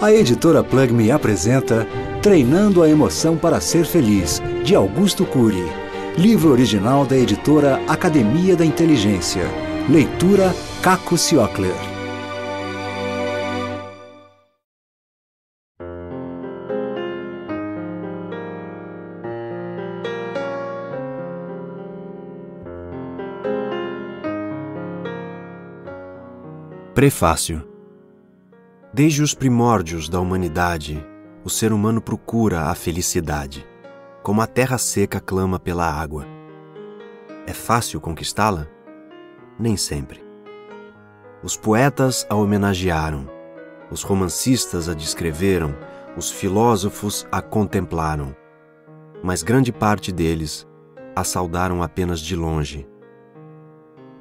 A editora Plug me apresenta Treinando a Emoção para Ser Feliz, de Augusto Cury. Livro original da editora Academia da Inteligência. Leitura Caco Siocler. Prefácio Desde os primórdios da humanidade, o ser humano procura a felicidade, como a terra seca clama pela água. É fácil conquistá-la? Nem sempre. Os poetas a homenagearam, os romancistas a descreveram, os filósofos a contemplaram, mas grande parte deles a saudaram apenas de longe.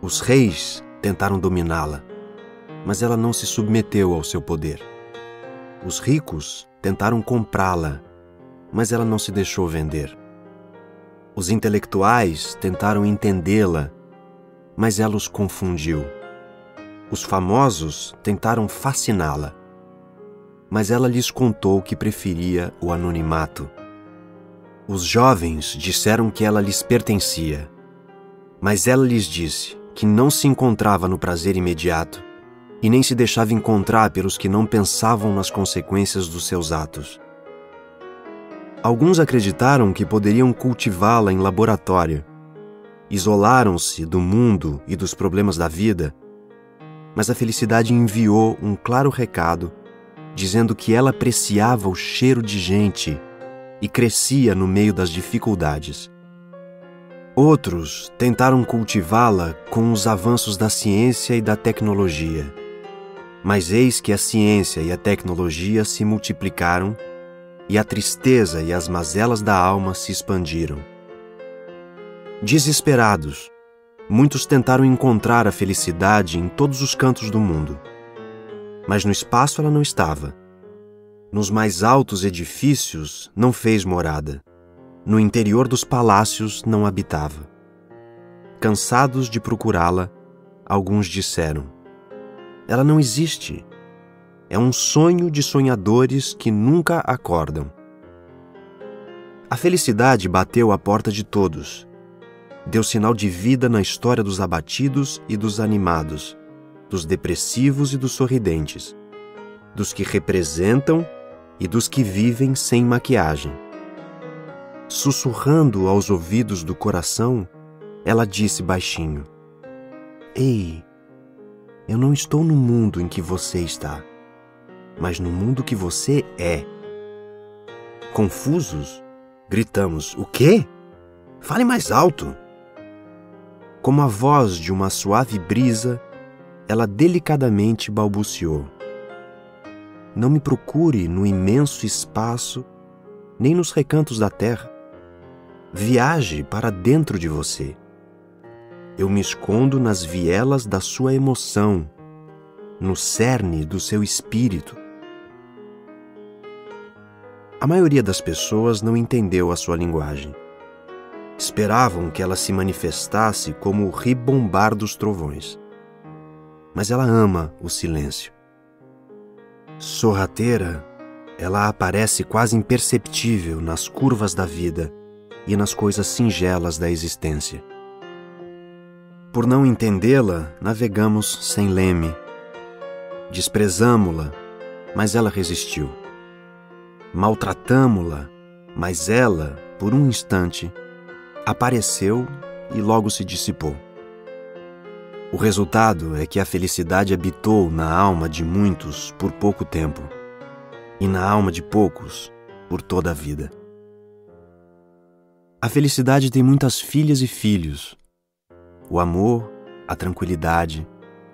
Os reis tentaram dominá-la, mas ela não se submeteu ao seu poder. Os ricos tentaram comprá-la, mas ela não se deixou vender. Os intelectuais tentaram entendê-la, mas ela os confundiu. Os famosos tentaram fasciná-la, mas ela lhes contou que preferia o anonimato. Os jovens disseram que ela lhes pertencia, mas ela lhes disse que não se encontrava no prazer imediato e nem se deixava encontrar pelos que não pensavam nas consequências dos seus atos. Alguns acreditaram que poderiam cultivá-la em laboratório. Isolaram-se do mundo e dos problemas da vida, mas a felicidade enviou um claro recado dizendo que ela apreciava o cheiro de gente e crescia no meio das dificuldades. Outros tentaram cultivá-la com os avanços da ciência e da tecnologia. Mas eis que a ciência e a tecnologia se multiplicaram, e a tristeza e as mazelas da alma se expandiram. Desesperados, muitos tentaram encontrar a felicidade em todos os cantos do mundo. Mas no espaço ela não estava. Nos mais altos edifícios não fez morada. No interior dos palácios não habitava. Cansados de procurá-la, alguns disseram: ela não existe. É um sonho de sonhadores que nunca acordam. A felicidade bateu à porta de todos. Deu sinal de vida na história dos abatidos e dos animados, dos depressivos e dos sorridentes, dos que representam e dos que vivem sem maquiagem. Sussurrando aos ouvidos do coração, ela disse baixinho: Ei, eu não estou no mundo em que você está, mas no mundo que você é. Confusos, gritamos: O quê? Fale mais alto! Como a voz de uma suave brisa, ela delicadamente balbuciou: Não me procure no imenso espaço, nem nos recantos da terra. Viaje para dentro de você eu me escondo nas vielas da sua emoção, no cerne do seu espírito. A maioria das pessoas não entendeu a sua linguagem. Esperavam que ela se manifestasse como o ribombar dos trovões. Mas ela ama o silêncio. Sorrateira, ela aparece quase imperceptível nas curvas da vida e nas coisas singelas da existência. Por não entendê-la, navegamos sem leme. Desprezamo-la, mas ela resistiu. Maltratamo-la, mas ela, por um instante, apareceu e logo se dissipou. O resultado é que a felicidade habitou na alma de muitos por pouco tempo, e na alma de poucos por toda a vida. A felicidade tem muitas filhas e filhos, o amor, a tranquilidade,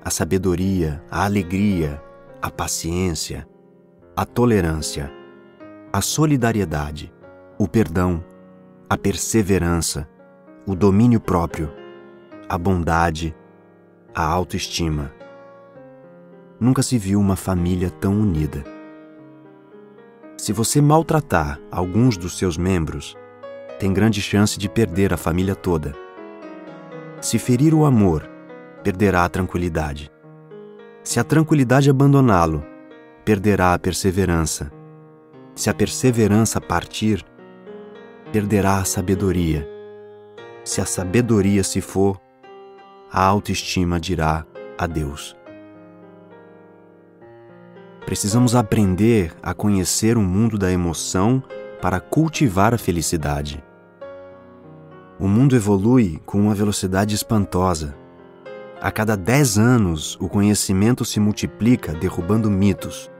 a sabedoria, a alegria, a paciência, a tolerância, a solidariedade, o perdão, a perseverança, o domínio próprio, a bondade, a autoestima. Nunca se viu uma família tão unida. Se você maltratar alguns dos seus membros, tem grande chance de perder a família toda. Se ferir o amor, perderá a tranquilidade. Se a tranquilidade abandoná-lo, perderá a perseverança. Se a perseverança partir, perderá a sabedoria. Se a sabedoria se for, a autoestima dirá adeus. Precisamos aprender a conhecer o mundo da emoção para cultivar a felicidade. O mundo evolui com uma velocidade espantosa. A cada dez anos, o conhecimento se multiplica, derrubando mitos.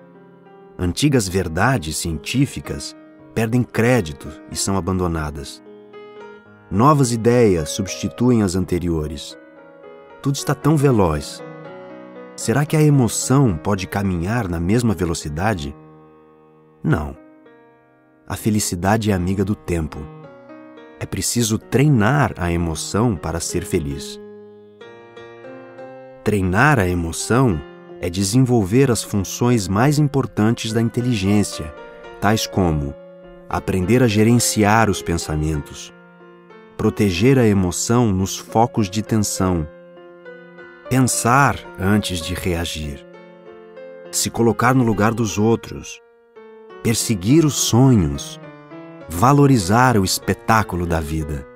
Antigas verdades científicas perdem crédito e são abandonadas. Novas ideias substituem as anteriores. Tudo está tão veloz. Será que a emoção pode caminhar na mesma velocidade? Não. A felicidade é amiga do tempo. É preciso treinar a emoção para ser feliz. Treinar a emoção é desenvolver as funções mais importantes da inteligência, tais como aprender a gerenciar os pensamentos, proteger a emoção nos focos de tensão, pensar antes de reagir, se colocar no lugar dos outros, perseguir os sonhos, valorizar o espetáculo da vida.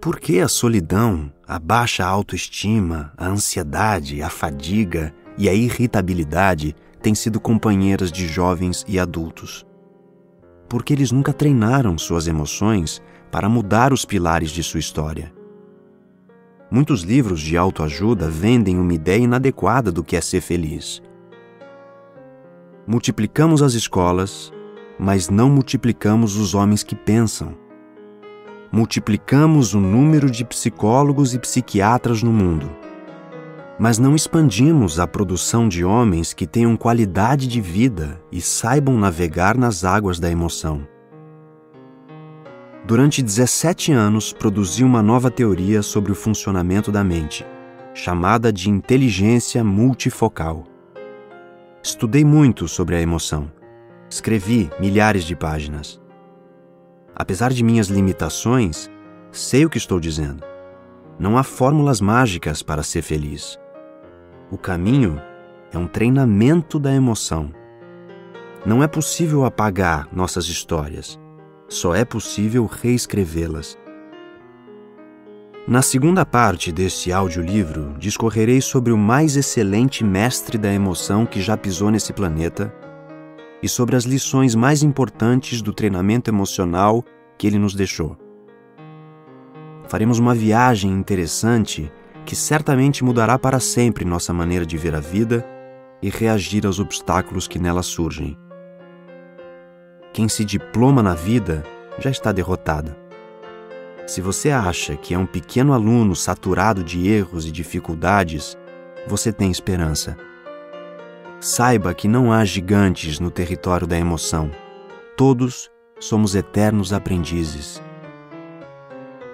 Por que a solidão, a baixa autoestima, a ansiedade, a fadiga e a irritabilidade têm sido companheiras de jovens e adultos? Porque eles nunca treinaram suas emoções para mudar os pilares de sua história. Muitos livros de autoajuda vendem uma ideia inadequada do que é ser feliz. Multiplicamos as escolas, mas não multiplicamos os homens que pensam. Multiplicamos o número de psicólogos e psiquiatras no mundo, mas não expandimos a produção de homens que tenham qualidade de vida e saibam navegar nas águas da emoção. Durante 17 anos, produzi uma nova teoria sobre o funcionamento da mente, chamada de inteligência multifocal. Estudei muito sobre a emoção Escrevi milhares de páginas. Apesar de minhas limitações, sei o que estou dizendo. Não há fórmulas mágicas para ser feliz. O caminho é um treinamento da emoção. Não é possível apagar nossas histórias, só é possível reescrevê-las. Na segunda parte deste audiolivro, discorrerei sobre o mais excelente mestre da emoção que já pisou nesse planeta e sobre as lições mais importantes do treinamento emocional que ele nos deixou. Faremos uma viagem interessante que certamente mudará para sempre nossa maneira de ver a vida e reagir aos obstáculos que nela surgem. Quem se diploma na vida já está derrotada. Se você acha que é um pequeno aluno saturado de erros e dificuldades, você tem esperança. Saiba que não há gigantes no território da emoção. Todos somos eternos aprendizes.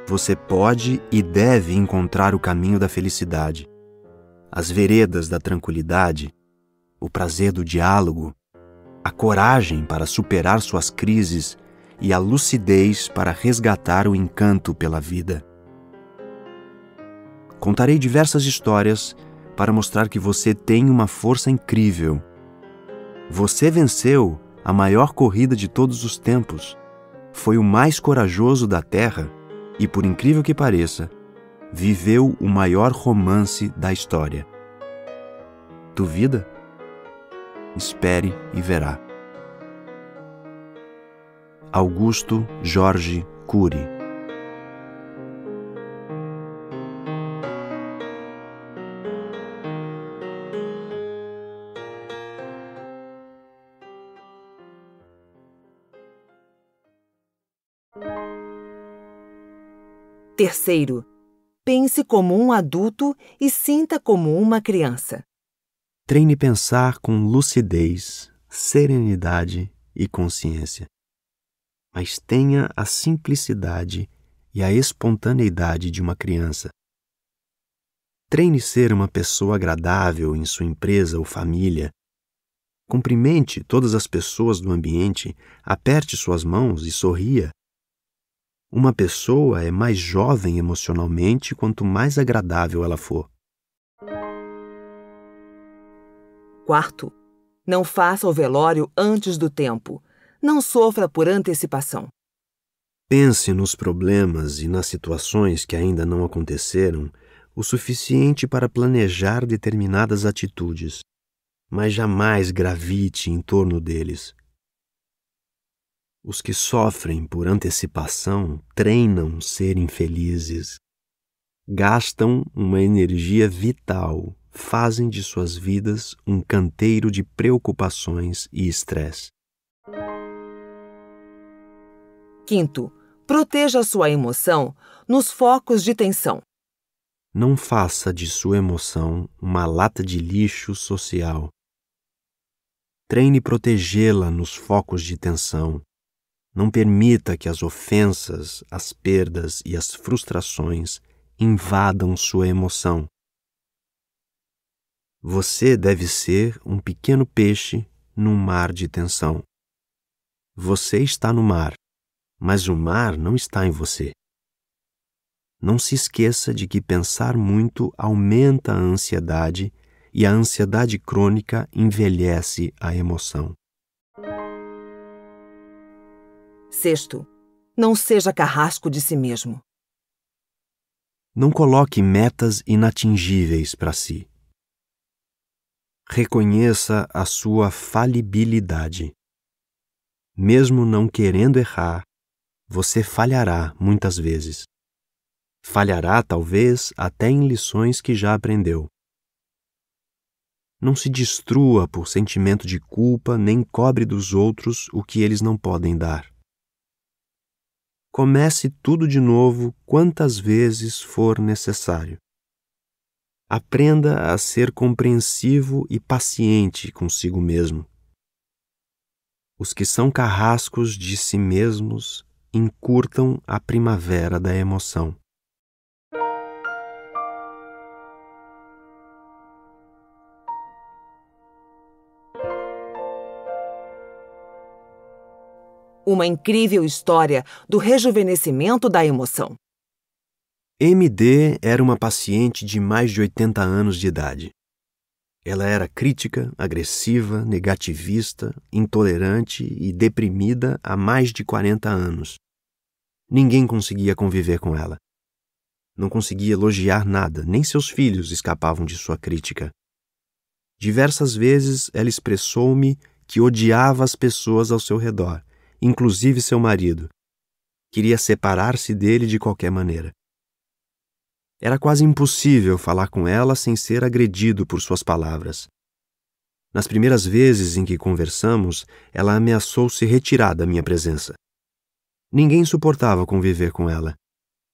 Você pode e deve encontrar o caminho da felicidade, as veredas da tranquilidade, o prazer do diálogo, a coragem para superar suas crises e a lucidez para resgatar o encanto pela vida. Contarei diversas histórias para mostrar que você tem uma força incrível. Você venceu a maior corrida de todos os tempos. Foi o mais corajoso da Terra e, por incrível que pareça, viveu o maior romance da história. Duvida? Espere e verá. Augusto Jorge Cury Terceiro, pense como um adulto e sinta como uma criança. Treine pensar com lucidez, serenidade e consciência. Mas tenha a simplicidade e a espontaneidade de uma criança. Treine ser uma pessoa agradável em sua empresa ou família. Cumprimente todas as pessoas do ambiente, aperte suas mãos e sorria. Uma pessoa é mais jovem emocionalmente quanto mais agradável ela for. Quarto, não faça o velório antes do tempo. Não sofra por antecipação. Pense nos problemas e nas situações que ainda não aconteceram o suficiente para planejar determinadas atitudes, mas jamais gravite em torno deles. Os que sofrem por antecipação treinam ser infelizes, gastam uma energia vital, fazem de suas vidas um canteiro de preocupações e estresse. Quinto, proteja sua emoção nos focos de tensão. Não faça de sua emoção uma lata de lixo social. Treine protegê-la nos focos de tensão não permita que as ofensas, as perdas e as frustrações invadam sua emoção. Você deve ser um pequeno peixe num mar de tensão. Você está no mar, mas o mar não está em você. Não se esqueça de que pensar muito aumenta a ansiedade e a ansiedade crônica envelhece a emoção. Sexto, não seja carrasco de si mesmo. Não coloque metas inatingíveis para si. Reconheça a sua falibilidade. Mesmo não querendo errar, você falhará muitas vezes. Falhará, talvez, até em lições que já aprendeu. Não se destrua por sentimento de culpa nem cobre dos outros o que eles não podem dar comece tudo de novo quantas vezes for necessário. Aprenda a ser compreensivo e paciente consigo mesmo. Os que são carrascos de si mesmos encurtam a primavera da emoção. Uma incrível história do rejuvenescimento da emoção. MD era uma paciente de mais de 80 anos de idade. Ela era crítica, agressiva, negativista, intolerante e deprimida há mais de 40 anos. Ninguém conseguia conviver com ela. Não conseguia elogiar nada, nem seus filhos escapavam de sua crítica. Diversas vezes ela expressou-me que odiava as pessoas ao seu redor inclusive seu marido. Queria separar-se dele de qualquer maneira. Era quase impossível falar com ela sem ser agredido por suas palavras. Nas primeiras vezes em que conversamos, ela ameaçou se retirar da minha presença. Ninguém suportava conviver com ela,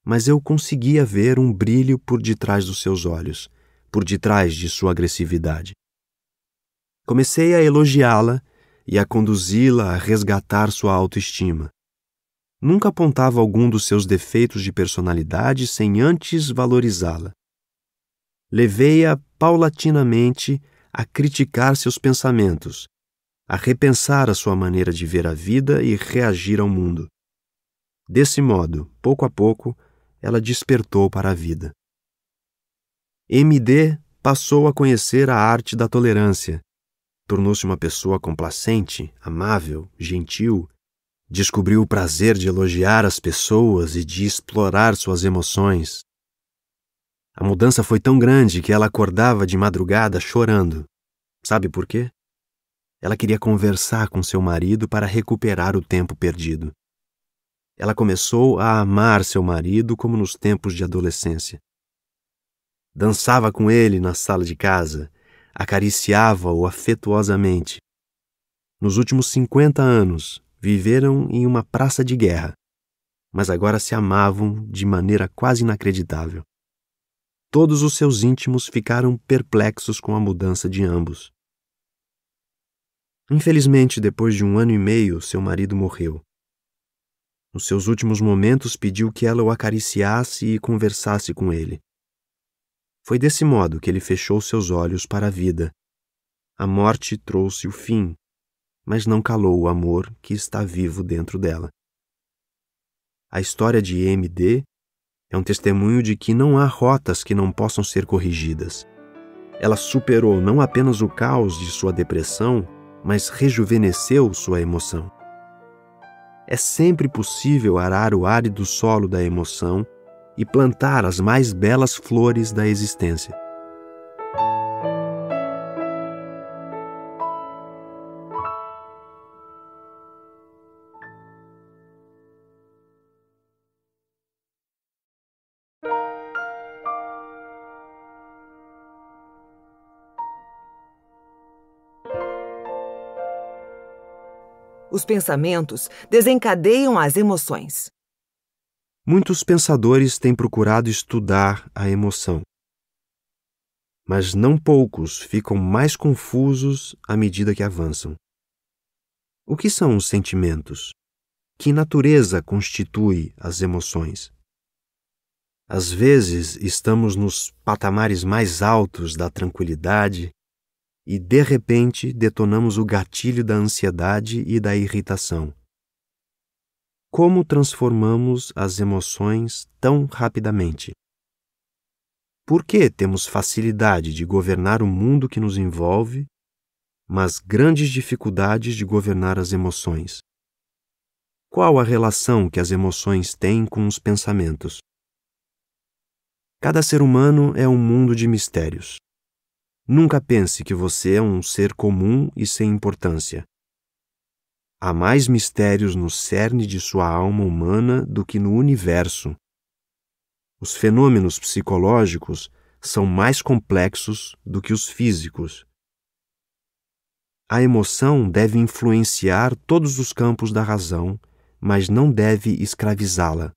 mas eu conseguia ver um brilho por detrás dos seus olhos, por detrás de sua agressividade. Comecei a elogiá-la e a conduzi-la a resgatar sua autoestima. Nunca apontava algum dos seus defeitos de personalidade sem antes valorizá-la. Levei-a paulatinamente a criticar seus pensamentos, a repensar a sua maneira de ver a vida e reagir ao mundo. Desse modo, pouco a pouco, ela despertou para a vida. MD passou a conhecer a arte da tolerância tornou-se uma pessoa complacente, amável, gentil, descobriu o prazer de elogiar as pessoas e de explorar suas emoções. A mudança foi tão grande que ela acordava de madrugada chorando. Sabe por quê? Ela queria conversar com seu marido para recuperar o tempo perdido. Ela começou a amar seu marido como nos tempos de adolescência. Dançava com ele na sala de casa, acariciava-o afetuosamente. Nos últimos cinquenta anos, viveram em uma praça de guerra, mas agora se amavam de maneira quase inacreditável. Todos os seus íntimos ficaram perplexos com a mudança de ambos. Infelizmente, depois de um ano e meio, seu marido morreu. Nos seus últimos momentos, pediu que ela o acariciasse e conversasse com ele. Foi desse modo que ele fechou seus olhos para a vida. A morte trouxe o fim, mas não calou o amor que está vivo dentro dela. A história de MD é um testemunho de que não há rotas que não possam ser corrigidas. Ela superou não apenas o caos de sua depressão, mas rejuvenesceu sua emoção. É sempre possível arar o árido solo da emoção e plantar as mais belas flores da existência. Os pensamentos desencadeiam as emoções. Muitos pensadores têm procurado estudar a emoção, mas não poucos ficam mais confusos à medida que avançam. O que são os sentimentos? Que natureza constitui as emoções? Às vezes estamos nos patamares mais altos da tranquilidade e de repente detonamos o gatilho da ansiedade e da irritação. Como transformamos as emoções tão rapidamente? Por que temos facilidade de governar o mundo que nos envolve, mas grandes dificuldades de governar as emoções? Qual a relação que as emoções têm com os pensamentos? Cada ser humano é um mundo de mistérios. Nunca pense que você é um ser comum e sem importância. Há mais mistérios no cerne de sua alma humana do que no universo. Os fenômenos psicológicos são mais complexos do que os físicos. A emoção deve influenciar todos os campos da razão, mas não deve escravizá-la.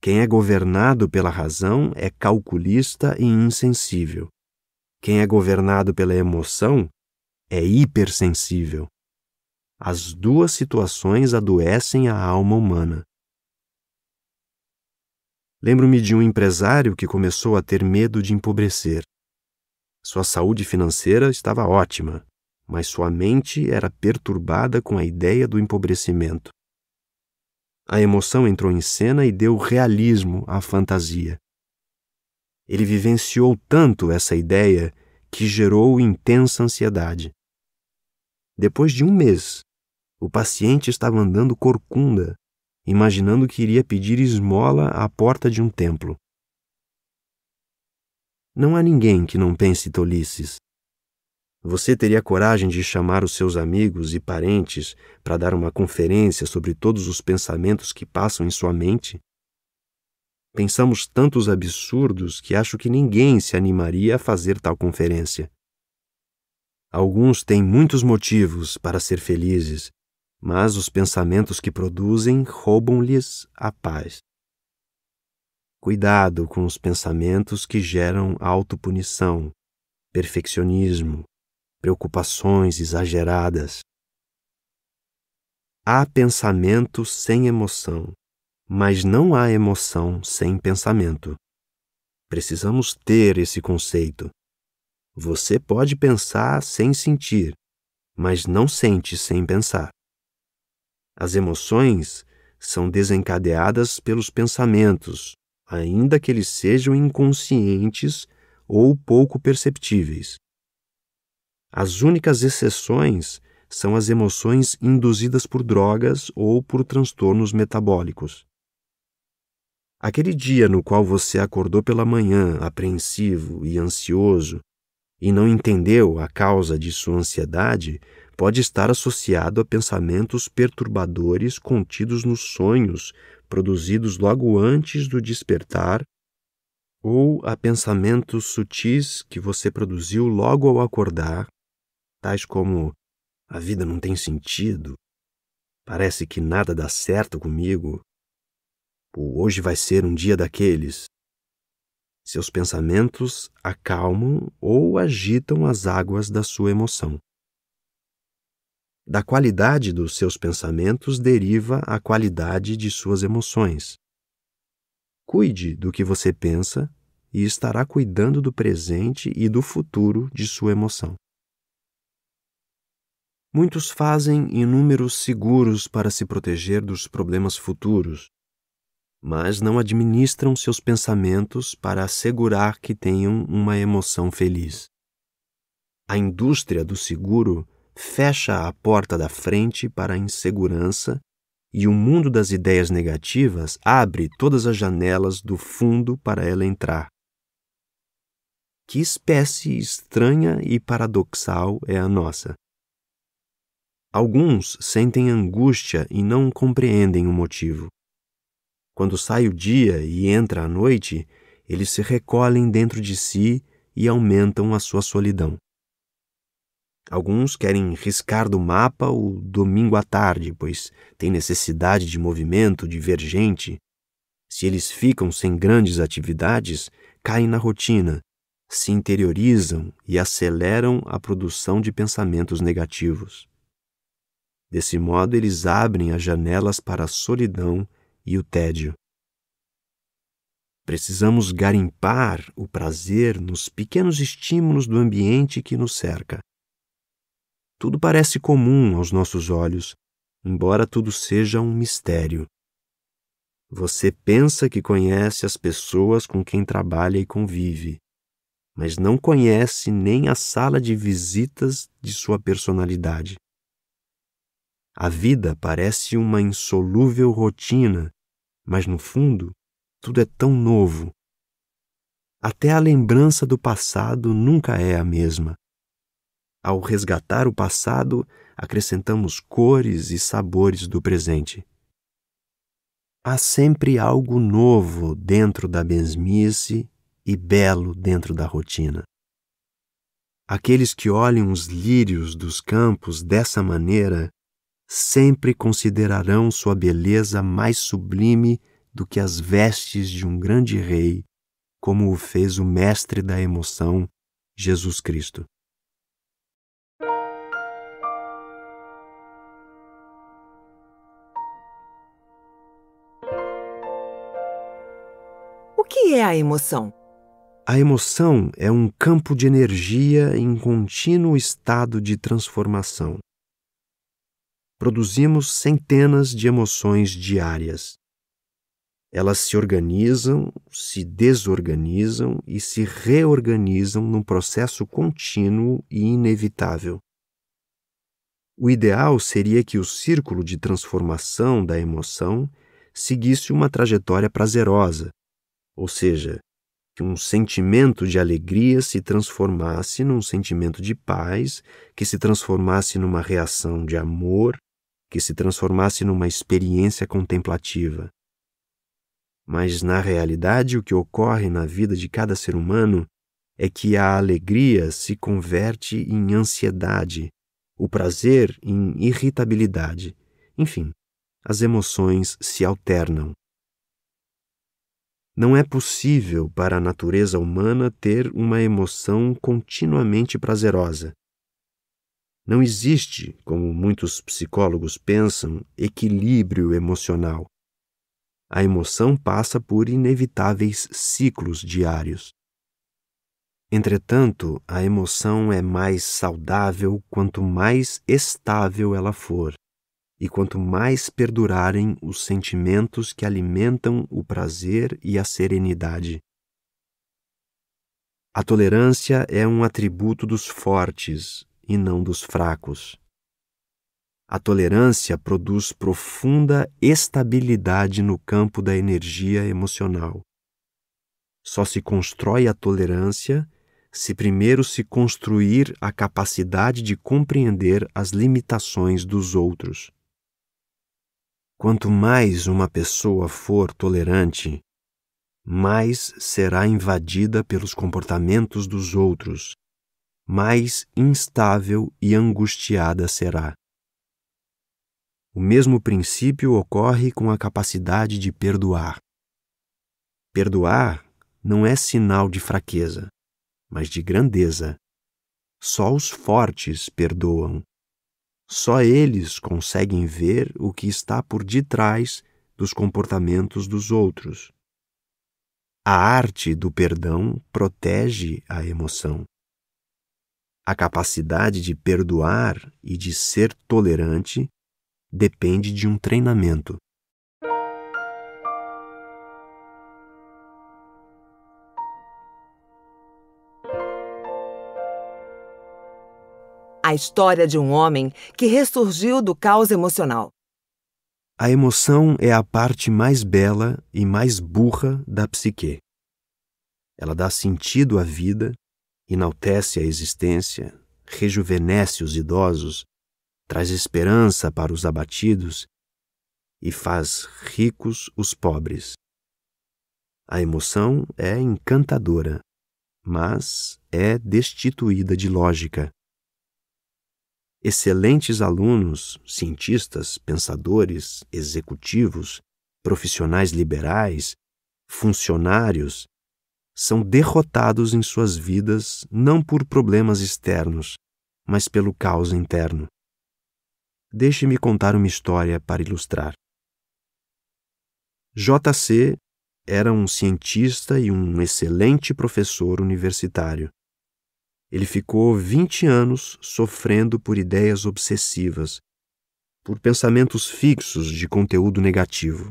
Quem é governado pela razão é calculista e insensível. Quem é governado pela emoção é hipersensível. As duas situações adoecem a alma humana. Lembro-me de um empresário que começou a ter medo de empobrecer. Sua saúde financeira estava ótima, mas sua mente era perturbada com a ideia do empobrecimento. A emoção entrou em cena e deu realismo à fantasia. Ele vivenciou tanto essa ideia que gerou intensa ansiedade. Depois de um mês, o paciente estava andando corcunda, imaginando que iria pedir esmola à porta de um templo. Não há ninguém que não pense tolices. Você teria coragem de chamar os seus amigos e parentes para dar uma conferência sobre todos os pensamentos que passam em sua mente? Pensamos tantos absurdos que acho que ninguém se animaria a fazer tal conferência. Alguns têm muitos motivos para ser felizes, mas os pensamentos que produzem roubam-lhes a paz. Cuidado com os pensamentos que geram autopunição, perfeccionismo, preocupações exageradas. Há pensamento sem emoção, mas não há emoção sem pensamento. Precisamos ter esse conceito. Você pode pensar sem sentir, mas não sente sem pensar. As emoções são desencadeadas pelos pensamentos, ainda que eles sejam inconscientes ou pouco perceptíveis. As únicas exceções são as emoções induzidas por drogas ou por transtornos metabólicos. Aquele dia no qual você acordou pela manhã apreensivo e ansioso e não entendeu a causa de sua ansiedade pode estar associado a pensamentos perturbadores contidos nos sonhos, produzidos logo antes do despertar, ou a pensamentos sutis que você produziu logo ao acordar, tais como a vida não tem sentido, parece que nada dá certo comigo, ou hoje vai ser um dia daqueles. Seus pensamentos acalmam ou agitam as águas da sua emoção. Da qualidade dos seus pensamentos deriva a qualidade de suas emoções. Cuide do que você pensa e estará cuidando do presente e do futuro de sua emoção. Muitos fazem inúmeros seguros para se proteger dos problemas futuros, mas não administram seus pensamentos para assegurar que tenham uma emoção feliz. A indústria do seguro fecha a porta da frente para a insegurança e o mundo das ideias negativas abre todas as janelas do fundo para ela entrar. Que espécie estranha e paradoxal é a nossa! Alguns sentem angústia e não compreendem o motivo. Quando sai o dia e entra a noite, eles se recolhem dentro de si e aumentam a sua solidão. Alguns querem riscar do mapa o domingo à tarde, pois têm necessidade de movimento divergente. Se eles ficam sem grandes atividades, caem na rotina, se interiorizam e aceleram a produção de pensamentos negativos. Desse modo, eles abrem as janelas para a solidão e o tédio. Precisamos garimpar o prazer nos pequenos estímulos do ambiente que nos cerca tudo parece comum aos nossos olhos, embora tudo seja um mistério. Você pensa que conhece as pessoas com quem trabalha e convive, mas não conhece nem a sala de visitas de sua personalidade. A vida parece uma insolúvel rotina, mas no fundo, tudo é tão novo. Até a lembrança do passado nunca é a mesma. Ao resgatar o passado, acrescentamos cores e sabores do presente. Há sempre algo novo dentro da mesmice e belo dentro da rotina. Aqueles que olham os lírios dos campos dessa maneira sempre considerarão sua beleza mais sublime do que as vestes de um grande rei, como o fez o Mestre da emoção, Jesus Cristo. é a emoção? A emoção é um campo de energia em contínuo estado de transformação. Produzimos centenas de emoções diárias. Elas se organizam, se desorganizam e se reorganizam num processo contínuo e inevitável. O ideal seria que o círculo de transformação da emoção seguisse uma trajetória prazerosa, ou seja, que um sentimento de alegria se transformasse num sentimento de paz, que se transformasse numa reação de amor, que se transformasse numa experiência contemplativa. Mas, na realidade, o que ocorre na vida de cada ser humano é que a alegria se converte em ansiedade, o prazer em irritabilidade. Enfim, as emoções se alternam. Não é possível para a natureza humana ter uma emoção continuamente prazerosa. Não existe, como muitos psicólogos pensam, equilíbrio emocional. A emoção passa por inevitáveis ciclos diários. Entretanto, a emoção é mais saudável quanto mais estável ela for e quanto mais perdurarem os sentimentos que alimentam o prazer e a serenidade. A tolerância é um atributo dos fortes e não dos fracos. A tolerância produz profunda estabilidade no campo da energia emocional. Só se constrói a tolerância se primeiro se construir a capacidade de compreender as limitações dos outros. Quanto mais uma pessoa for tolerante, mais será invadida pelos comportamentos dos outros, mais instável e angustiada será. O mesmo princípio ocorre com a capacidade de perdoar. Perdoar não é sinal de fraqueza, mas de grandeza. Só os fortes perdoam. Só eles conseguem ver o que está por detrás dos comportamentos dos outros. A arte do perdão protege a emoção. A capacidade de perdoar e de ser tolerante depende de um treinamento. A história de um homem que ressurgiu do caos emocional. A emoção é a parte mais bela e mais burra da psique. Ela dá sentido à vida, enaltece a existência, rejuvenesce os idosos, traz esperança para os abatidos e faz ricos os pobres. A emoção é encantadora, mas é destituída de lógica excelentes alunos, cientistas, pensadores, executivos, profissionais liberais, funcionários, são derrotados em suas vidas não por problemas externos, mas pelo caos interno. Deixe-me contar uma história para ilustrar. JC era um cientista e um excelente professor universitário. Ele ficou 20 anos sofrendo por ideias obsessivas, por pensamentos fixos de conteúdo negativo.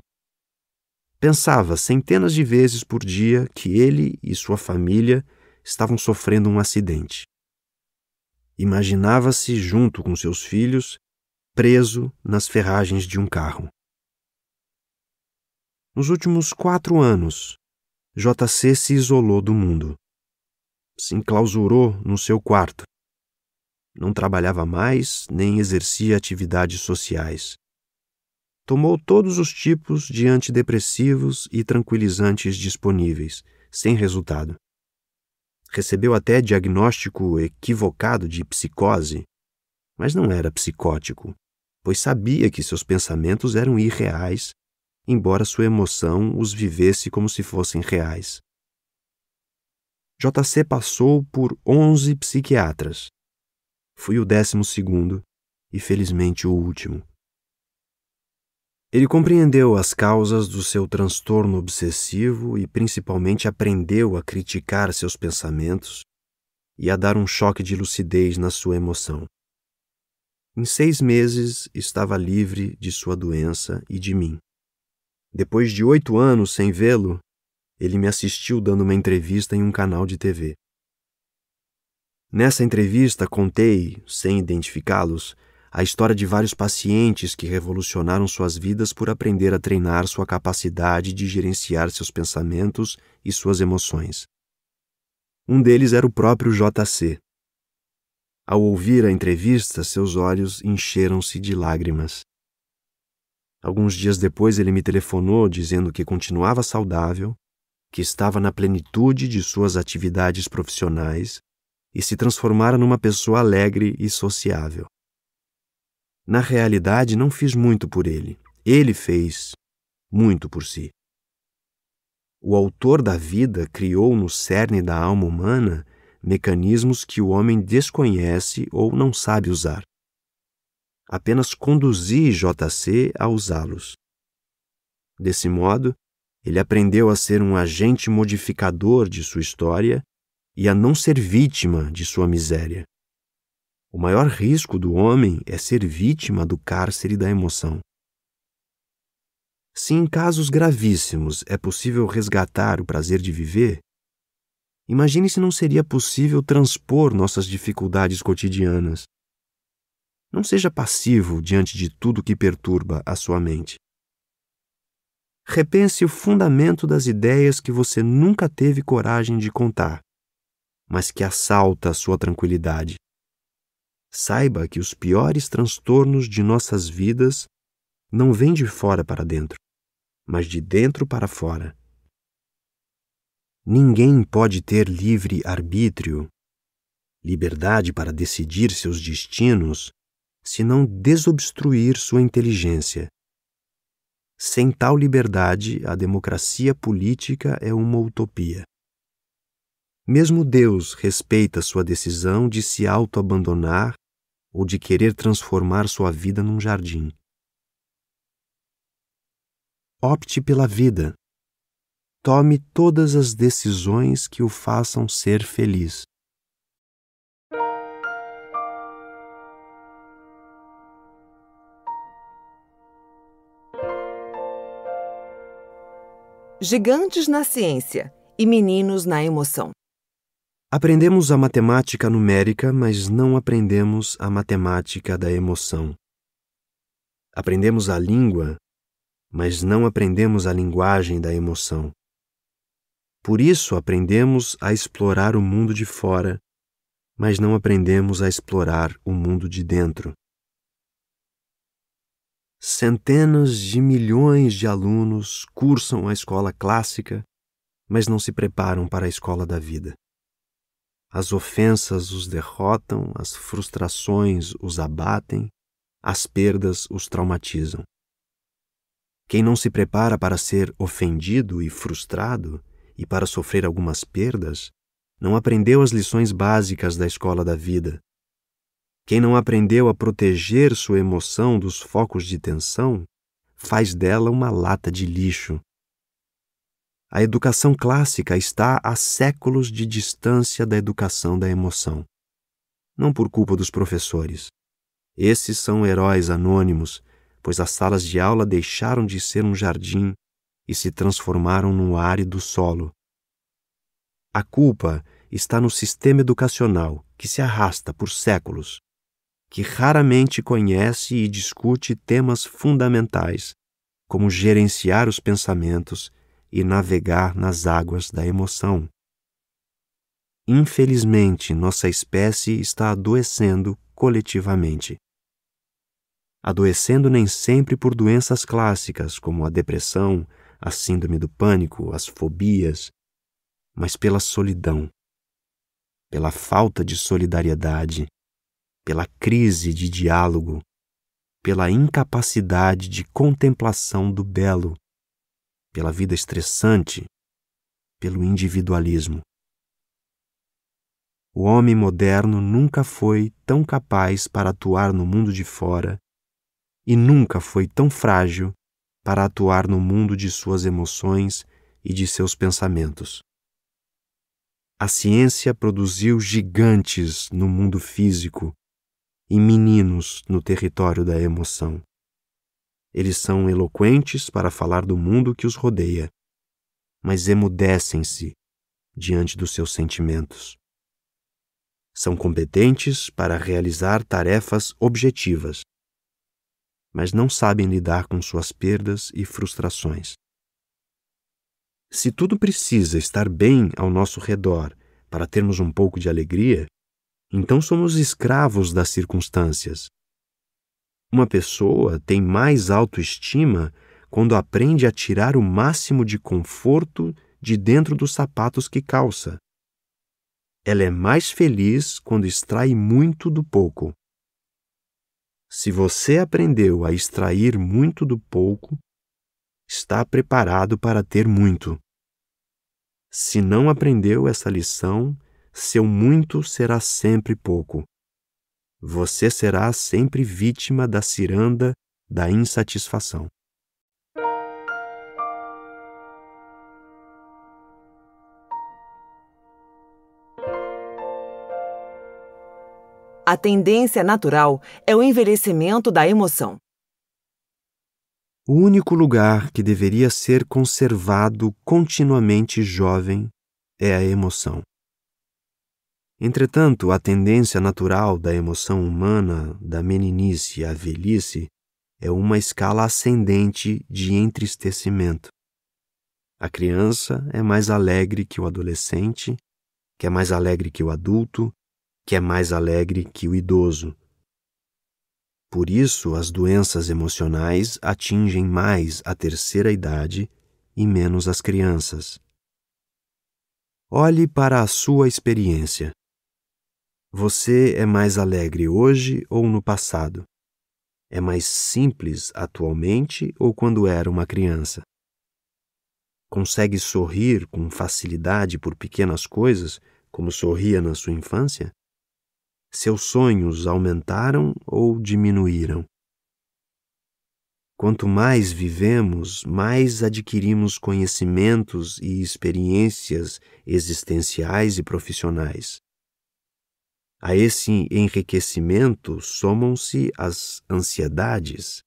Pensava centenas de vezes por dia que ele e sua família estavam sofrendo um acidente. Imaginava-se junto com seus filhos, preso nas ferragens de um carro. Nos últimos quatro anos, JC se isolou do mundo se enclausurou no seu quarto. Não trabalhava mais nem exercia atividades sociais. Tomou todos os tipos de antidepressivos e tranquilizantes disponíveis, sem resultado. Recebeu até diagnóstico equivocado de psicose, mas não era psicótico, pois sabia que seus pensamentos eram irreais, embora sua emoção os vivesse como se fossem reais. JC passou por 11 psiquiatras. Fui o décimo segundo e felizmente o último. Ele compreendeu as causas do seu transtorno obsessivo e principalmente aprendeu a criticar seus pensamentos e a dar um choque de lucidez na sua emoção. Em seis meses estava livre de sua doença e de mim. Depois de oito anos sem vê-lo, ele me assistiu dando uma entrevista em um canal de TV. Nessa entrevista, contei, sem identificá-los, a história de vários pacientes que revolucionaram suas vidas por aprender a treinar sua capacidade de gerenciar seus pensamentos e suas emoções. Um deles era o próprio JC. Ao ouvir a entrevista, seus olhos encheram-se de lágrimas. Alguns dias depois, ele me telefonou dizendo que continuava saudável que estava na plenitude de suas atividades profissionais e se transformara numa pessoa alegre e sociável. Na realidade, não fiz muito por ele. Ele fez muito por si. O autor da vida criou no cerne da alma humana mecanismos que o homem desconhece ou não sabe usar. Apenas conduzi JC a usá-los. Desse modo, ele aprendeu a ser um agente modificador de sua história e a não ser vítima de sua miséria. O maior risco do homem é ser vítima do cárcere da emoção. Se em casos gravíssimos é possível resgatar o prazer de viver, imagine se não seria possível transpor nossas dificuldades cotidianas. Não seja passivo diante de tudo que perturba a sua mente repense o fundamento das ideias que você nunca teve coragem de contar, mas que assalta a sua tranquilidade. Saiba que os piores transtornos de nossas vidas não vêm de fora para dentro, mas de dentro para fora. Ninguém pode ter livre arbítrio, liberdade para decidir seus destinos, se não desobstruir sua inteligência sem tal liberdade, a democracia política é uma utopia. Mesmo Deus respeita sua decisão de se auto abandonar ou de querer transformar sua vida num jardim. Opte pela vida. Tome todas as decisões que o façam ser feliz. Gigantes na ciência e meninos na emoção. Aprendemos a matemática numérica, mas não aprendemos a matemática da emoção. Aprendemos a língua, mas não aprendemos a linguagem da emoção. Por isso, aprendemos a explorar o mundo de fora, mas não aprendemos a explorar o mundo de dentro. Centenas de milhões de alunos cursam a escola clássica, mas não se preparam para a escola da vida. As ofensas os derrotam, as frustrações os abatem, as perdas os traumatizam. Quem não se prepara para ser ofendido e frustrado e para sofrer algumas perdas, não aprendeu as lições básicas da escola da vida, quem não aprendeu a proteger sua emoção dos focos de tensão faz dela uma lata de lixo. A educação clássica está a séculos de distância da educação da emoção. Não por culpa dos professores. Esses são heróis anônimos, pois as salas de aula deixaram de ser um jardim e se transformaram num árido solo. A culpa está no sistema educacional que se arrasta por séculos que raramente conhece e discute temas fundamentais, como gerenciar os pensamentos e navegar nas águas da emoção. Infelizmente, nossa espécie está adoecendo coletivamente. Adoecendo nem sempre por doenças clássicas, como a depressão, a síndrome do pânico, as fobias, mas pela solidão, pela falta de solidariedade pela crise de diálogo, pela incapacidade de contemplação do belo, pela vida estressante, pelo individualismo. O homem moderno nunca foi tão capaz para atuar no mundo de fora e nunca foi tão frágil para atuar no mundo de suas emoções e de seus pensamentos. A ciência produziu gigantes no mundo físico e meninos no território da emoção. Eles são eloquentes para falar do mundo que os rodeia, mas emudecem-se diante dos seus sentimentos. São competentes para realizar tarefas objetivas, mas não sabem lidar com suas perdas e frustrações. Se tudo precisa estar bem ao nosso redor para termos um pouco de alegria, então somos escravos das circunstâncias. Uma pessoa tem mais autoestima quando aprende a tirar o máximo de conforto de dentro dos sapatos que calça. Ela é mais feliz quando extrai muito do pouco. Se você aprendeu a extrair muito do pouco, está preparado para ter muito. Se não aprendeu essa lição, seu muito será sempre pouco. Você será sempre vítima da ciranda da insatisfação. A tendência natural é o envelhecimento da emoção. O único lugar que deveria ser conservado continuamente jovem é a emoção. Entretanto, a tendência natural da emoção humana, da meninice à velhice, é uma escala ascendente de entristecimento. A criança é mais alegre que o adolescente, que é mais alegre que o adulto, que é mais alegre que o idoso. Por isso, as doenças emocionais atingem mais a terceira idade e menos as crianças. Olhe para a sua experiência. Você é mais alegre hoje ou no passado? É mais simples atualmente ou quando era uma criança? Consegue sorrir com facilidade por pequenas coisas, como sorria na sua infância? Seus sonhos aumentaram ou diminuíram? Quanto mais vivemos, mais adquirimos conhecimentos e experiências existenciais e profissionais. A esse enriquecimento somam-se as ansiedades,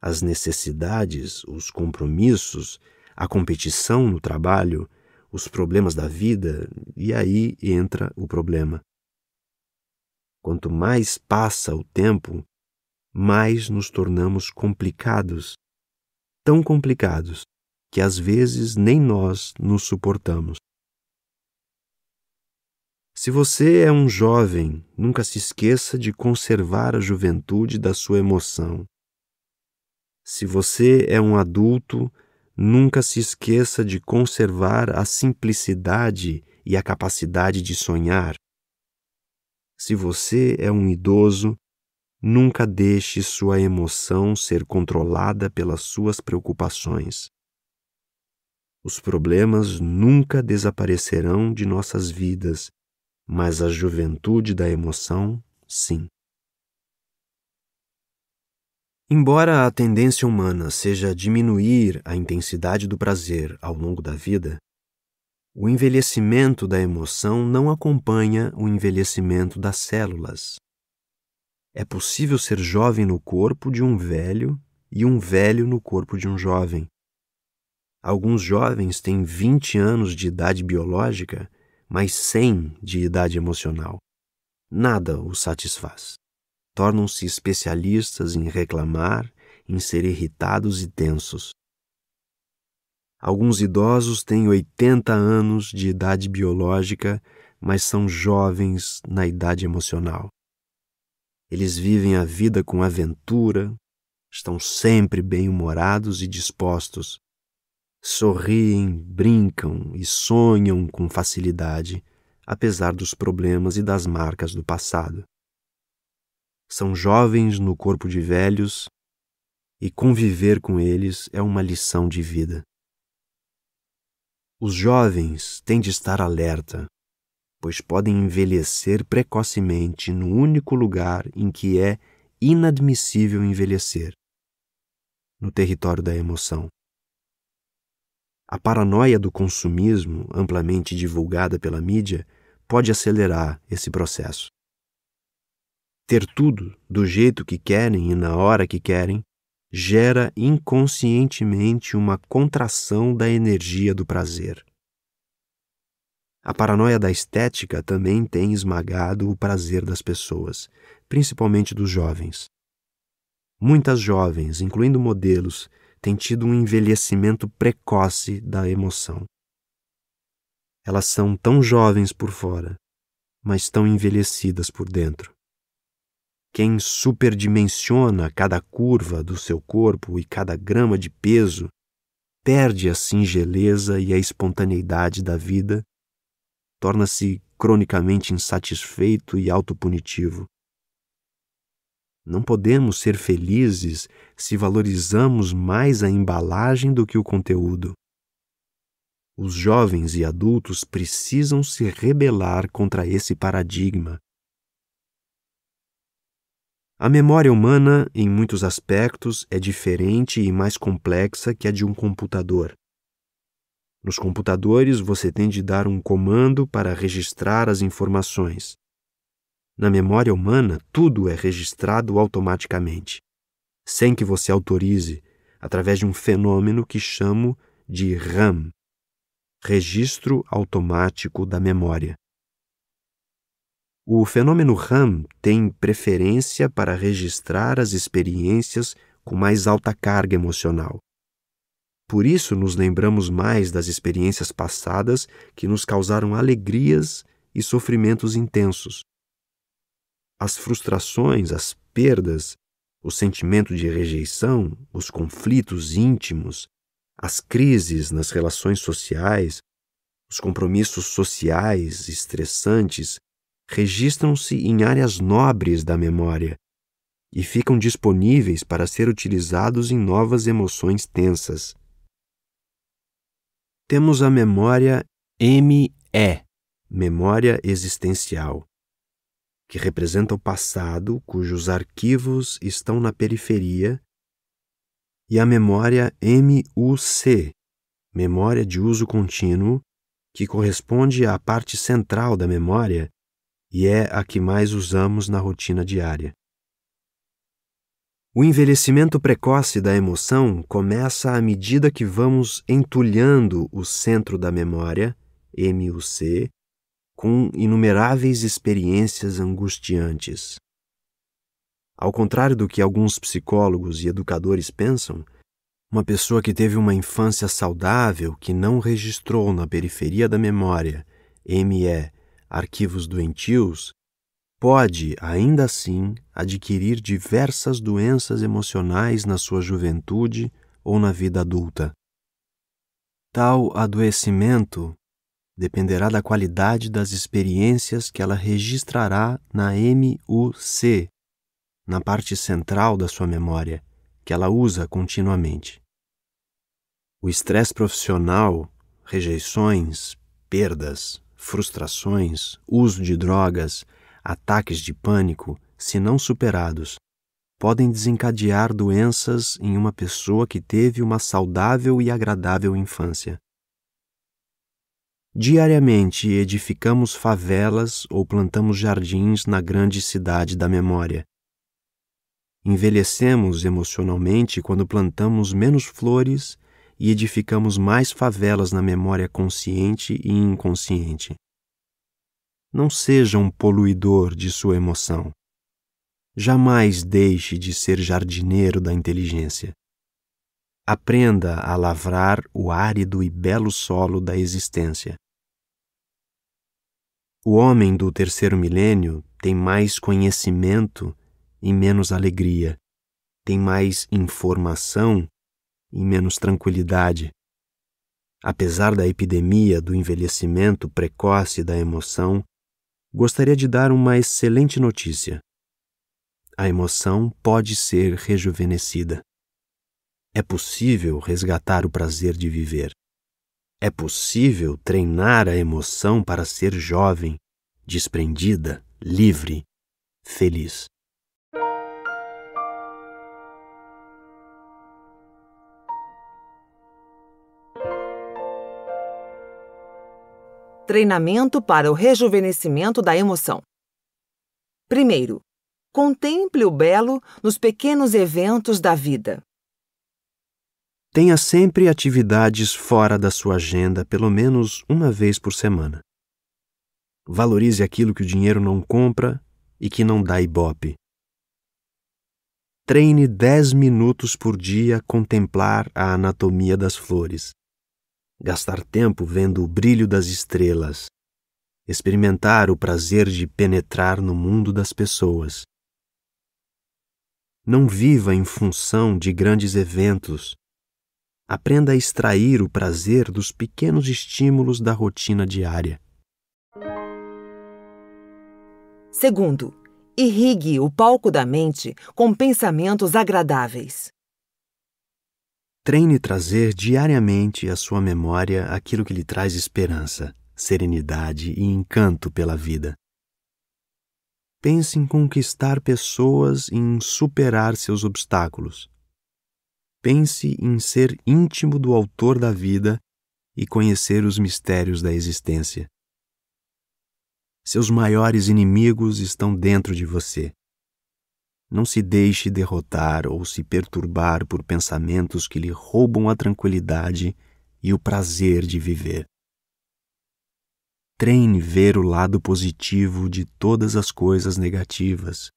as necessidades, os compromissos, a competição no trabalho, os problemas da vida, e aí entra o problema. Quanto mais passa o tempo, mais nos tornamos complicados, tão complicados que às vezes nem nós nos suportamos. Se você é um jovem, nunca se esqueça de conservar a juventude da sua emoção. Se você é um adulto, nunca se esqueça de conservar a simplicidade e a capacidade de sonhar. Se você é um idoso, nunca deixe sua emoção ser controlada pelas suas preocupações. Os problemas nunca desaparecerão de nossas vidas mas a juventude da emoção, sim. Embora a tendência humana seja diminuir a intensidade do prazer ao longo da vida, o envelhecimento da emoção não acompanha o envelhecimento das células. É possível ser jovem no corpo de um velho e um velho no corpo de um jovem. Alguns jovens têm 20 anos de idade biológica mas sem de idade emocional. Nada os satisfaz. Tornam-se especialistas em reclamar, em ser irritados e tensos. Alguns idosos têm 80 anos de idade biológica, mas são jovens na idade emocional. Eles vivem a vida com aventura, estão sempre bem-humorados e dispostos, sorriem, brincam e sonham com facilidade, apesar dos problemas e das marcas do passado. São jovens no corpo de velhos e conviver com eles é uma lição de vida. Os jovens têm de estar alerta, pois podem envelhecer precocemente no único lugar em que é inadmissível envelhecer no território da emoção. A paranoia do consumismo, amplamente divulgada pela mídia, pode acelerar esse processo. Ter tudo do jeito que querem e na hora que querem gera inconscientemente uma contração da energia do prazer. A paranoia da estética também tem esmagado o prazer das pessoas, principalmente dos jovens. Muitas jovens, incluindo modelos tem tido um envelhecimento precoce da emoção. Elas são tão jovens por fora, mas tão envelhecidas por dentro. Quem superdimensiona cada curva do seu corpo e cada grama de peso perde a singeleza e a espontaneidade da vida, torna-se cronicamente insatisfeito e autopunitivo. Não podemos ser felizes se valorizamos mais a embalagem do que o conteúdo. Os jovens e adultos precisam se rebelar contra esse paradigma. A memória humana, em muitos aspectos, é diferente e mais complexa que a de um computador. Nos computadores, você tem de dar um comando para registrar as informações. Na memória humana, tudo é registrado automaticamente, sem que você autorize, através de um fenômeno que chamo de RAM registro automático da memória. O fenômeno RAM tem preferência para registrar as experiências com mais alta carga emocional. Por isso, nos lembramos mais das experiências passadas que nos causaram alegrias e sofrimentos intensos as frustrações, as perdas, o sentimento de rejeição, os conflitos íntimos, as crises nas relações sociais, os compromissos sociais estressantes registram-se em áreas nobres da memória e ficam disponíveis para ser utilizados em novas emoções tensas. Temos a memória ME, memória existencial que representa o passado cujos arquivos estão na periferia, e a memória MUC, memória de uso contínuo, que corresponde à parte central da memória e é a que mais usamos na rotina diária. O envelhecimento precoce da emoção começa à medida que vamos entulhando o centro da memória, MUC, com inumeráveis experiências angustiantes. Ao contrário do que alguns psicólogos e educadores pensam, uma pessoa que teve uma infância saudável que não registrou na periferia da memória, ME, arquivos doentios, pode, ainda assim, adquirir diversas doenças emocionais na sua juventude ou na vida adulta. Tal adoecimento dependerá da qualidade das experiências que ela registrará na MUC, na parte central da sua memória, que ela usa continuamente. O estresse profissional, rejeições, perdas, frustrações, uso de drogas, ataques de pânico, se não superados, podem desencadear doenças em uma pessoa que teve uma saudável e agradável infância. Diariamente edificamos favelas ou plantamos jardins na grande cidade da memória. Envelhecemos emocionalmente quando plantamos menos flores e edificamos mais favelas na memória consciente e inconsciente. Não seja um poluidor de sua emoção. Jamais deixe de ser jardineiro da inteligência aprenda a lavrar o árido e belo solo da existência. O homem do terceiro milênio tem mais conhecimento e menos alegria, tem mais informação e menos tranquilidade. Apesar da epidemia do envelhecimento precoce da emoção, gostaria de dar uma excelente notícia. A emoção pode ser rejuvenescida. É possível resgatar o prazer de viver. É possível treinar a emoção para ser jovem, desprendida, livre, feliz. Treinamento para o rejuvenescimento da emoção. Primeiro, contemple o belo nos pequenos eventos da vida. Tenha sempre atividades fora da sua agenda, pelo menos uma vez por semana. Valorize aquilo que o dinheiro não compra e que não dá ibope. Treine 10 minutos por dia a contemplar a anatomia das flores. Gastar tempo vendo o brilho das estrelas. Experimentar o prazer de penetrar no mundo das pessoas. Não viva em função de grandes eventos, Aprenda a extrair o prazer dos pequenos estímulos da rotina diária. Segundo, irrigue o palco da mente com pensamentos agradáveis. Treine trazer diariamente à sua memória aquilo que lhe traz esperança, serenidade e encanto pela vida. Pense em conquistar pessoas e em superar seus obstáculos pense em ser íntimo do Autor da vida e conhecer os mistérios da existência. Seus maiores inimigos estão dentro de você. Não se deixe derrotar ou se perturbar por pensamentos que lhe roubam a tranquilidade e o prazer de viver. Treine ver o lado positivo de todas as coisas negativas.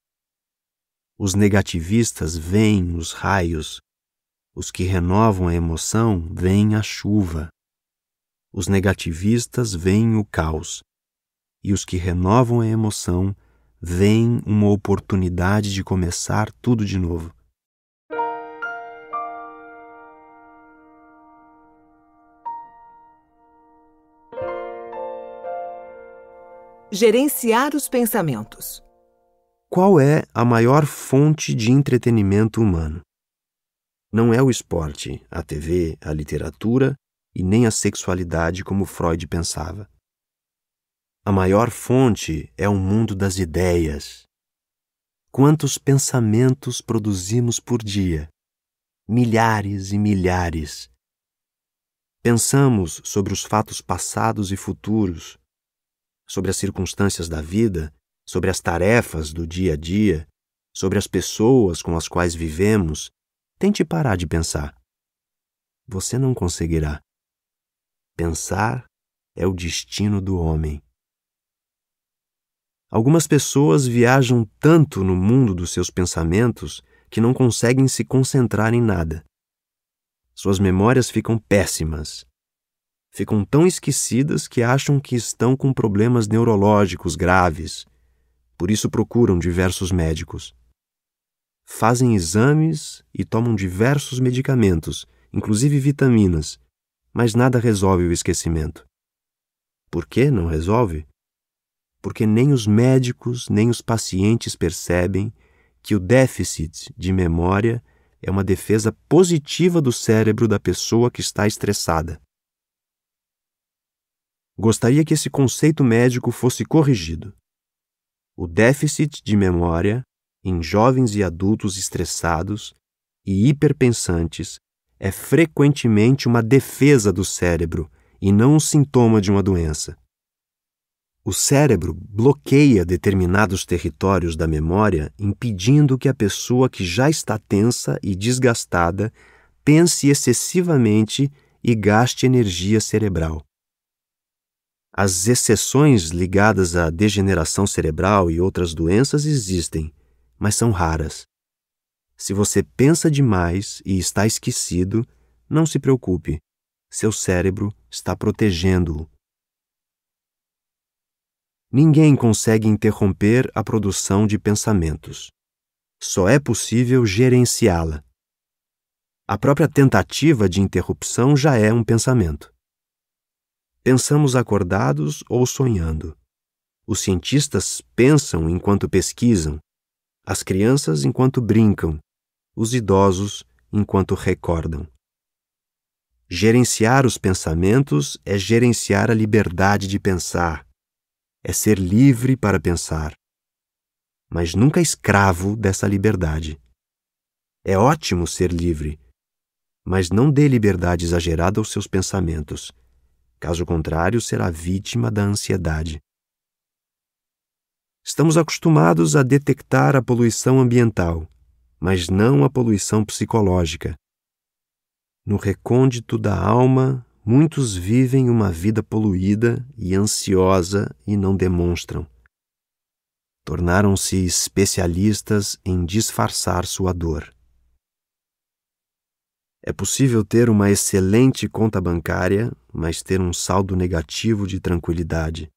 Os negativistas veem os raios os que renovam a emoção veem a chuva. Os negativistas veem o caos. E os que renovam a emoção veem uma oportunidade de começar tudo de novo. Gerenciar os pensamentos. Qual é a maior fonte de entretenimento humano? Não é o esporte, a TV, a literatura e nem a sexualidade como Freud pensava. A maior fonte é o mundo das ideias. Quantos pensamentos produzimos por dia? Milhares e milhares. Pensamos sobre os fatos passados e futuros, sobre as circunstâncias da vida, sobre as tarefas do dia a dia, sobre as pessoas com as quais vivemos Tente parar de pensar. Você não conseguirá. Pensar é o destino do homem. Algumas pessoas viajam tanto no mundo dos seus pensamentos que não conseguem se concentrar em nada. Suas memórias ficam péssimas. Ficam tão esquecidas que acham que estão com problemas neurológicos graves. Por isso procuram diversos médicos fazem exames e tomam diversos medicamentos, inclusive vitaminas, mas nada resolve o esquecimento. Por que não resolve? Porque nem os médicos nem os pacientes percebem que o déficit de memória é uma defesa positiva do cérebro da pessoa que está estressada. Gostaria que esse conceito médico fosse corrigido. O déficit de memória em jovens e adultos estressados e hiperpensantes é frequentemente uma defesa do cérebro e não um sintoma de uma doença. O cérebro bloqueia determinados territórios da memória, impedindo que a pessoa que já está tensa e desgastada pense excessivamente e gaste energia cerebral. As exceções ligadas à degeneração cerebral e outras doenças existem, mas são raras. Se você pensa demais e está esquecido, não se preocupe, seu cérebro está protegendo-o. Ninguém consegue interromper a produção de pensamentos. Só é possível gerenciá-la. A própria tentativa de interrupção já é um pensamento. Pensamos acordados ou sonhando. Os cientistas pensam enquanto pesquisam, as crianças enquanto brincam, os idosos enquanto recordam. Gerenciar os pensamentos é gerenciar a liberdade de pensar, é ser livre para pensar, mas nunca escravo dessa liberdade. É ótimo ser livre, mas não dê liberdade exagerada aos seus pensamentos. Caso contrário, será vítima da ansiedade. Estamos acostumados a detectar a poluição ambiental, mas não a poluição psicológica. No recôndito da alma, muitos vivem uma vida poluída e ansiosa e não demonstram. Tornaram-se especialistas em disfarçar sua dor. É possível ter uma excelente conta bancária, mas ter um saldo negativo de tranquilidade.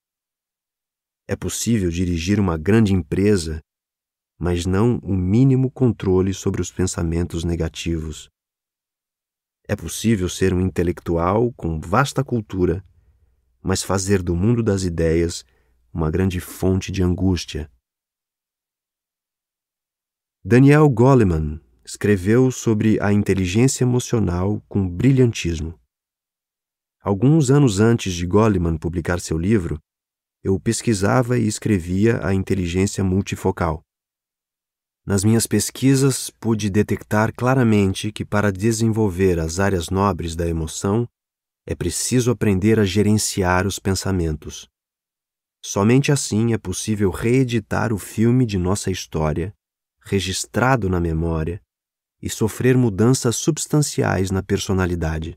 É possível dirigir uma grande empresa, mas não o um mínimo controle sobre os pensamentos negativos. É possível ser um intelectual com vasta cultura, mas fazer do mundo das ideias uma grande fonte de angústia. Daniel Goleman escreveu sobre a inteligência emocional com brilhantismo. Alguns anos antes de Goleman publicar seu livro, eu pesquisava e escrevia a inteligência multifocal. Nas minhas pesquisas, pude detectar claramente que para desenvolver as áreas nobres da emoção, é preciso aprender a gerenciar os pensamentos. Somente assim é possível reeditar o filme de nossa história, registrado na memória, e sofrer mudanças substanciais na personalidade.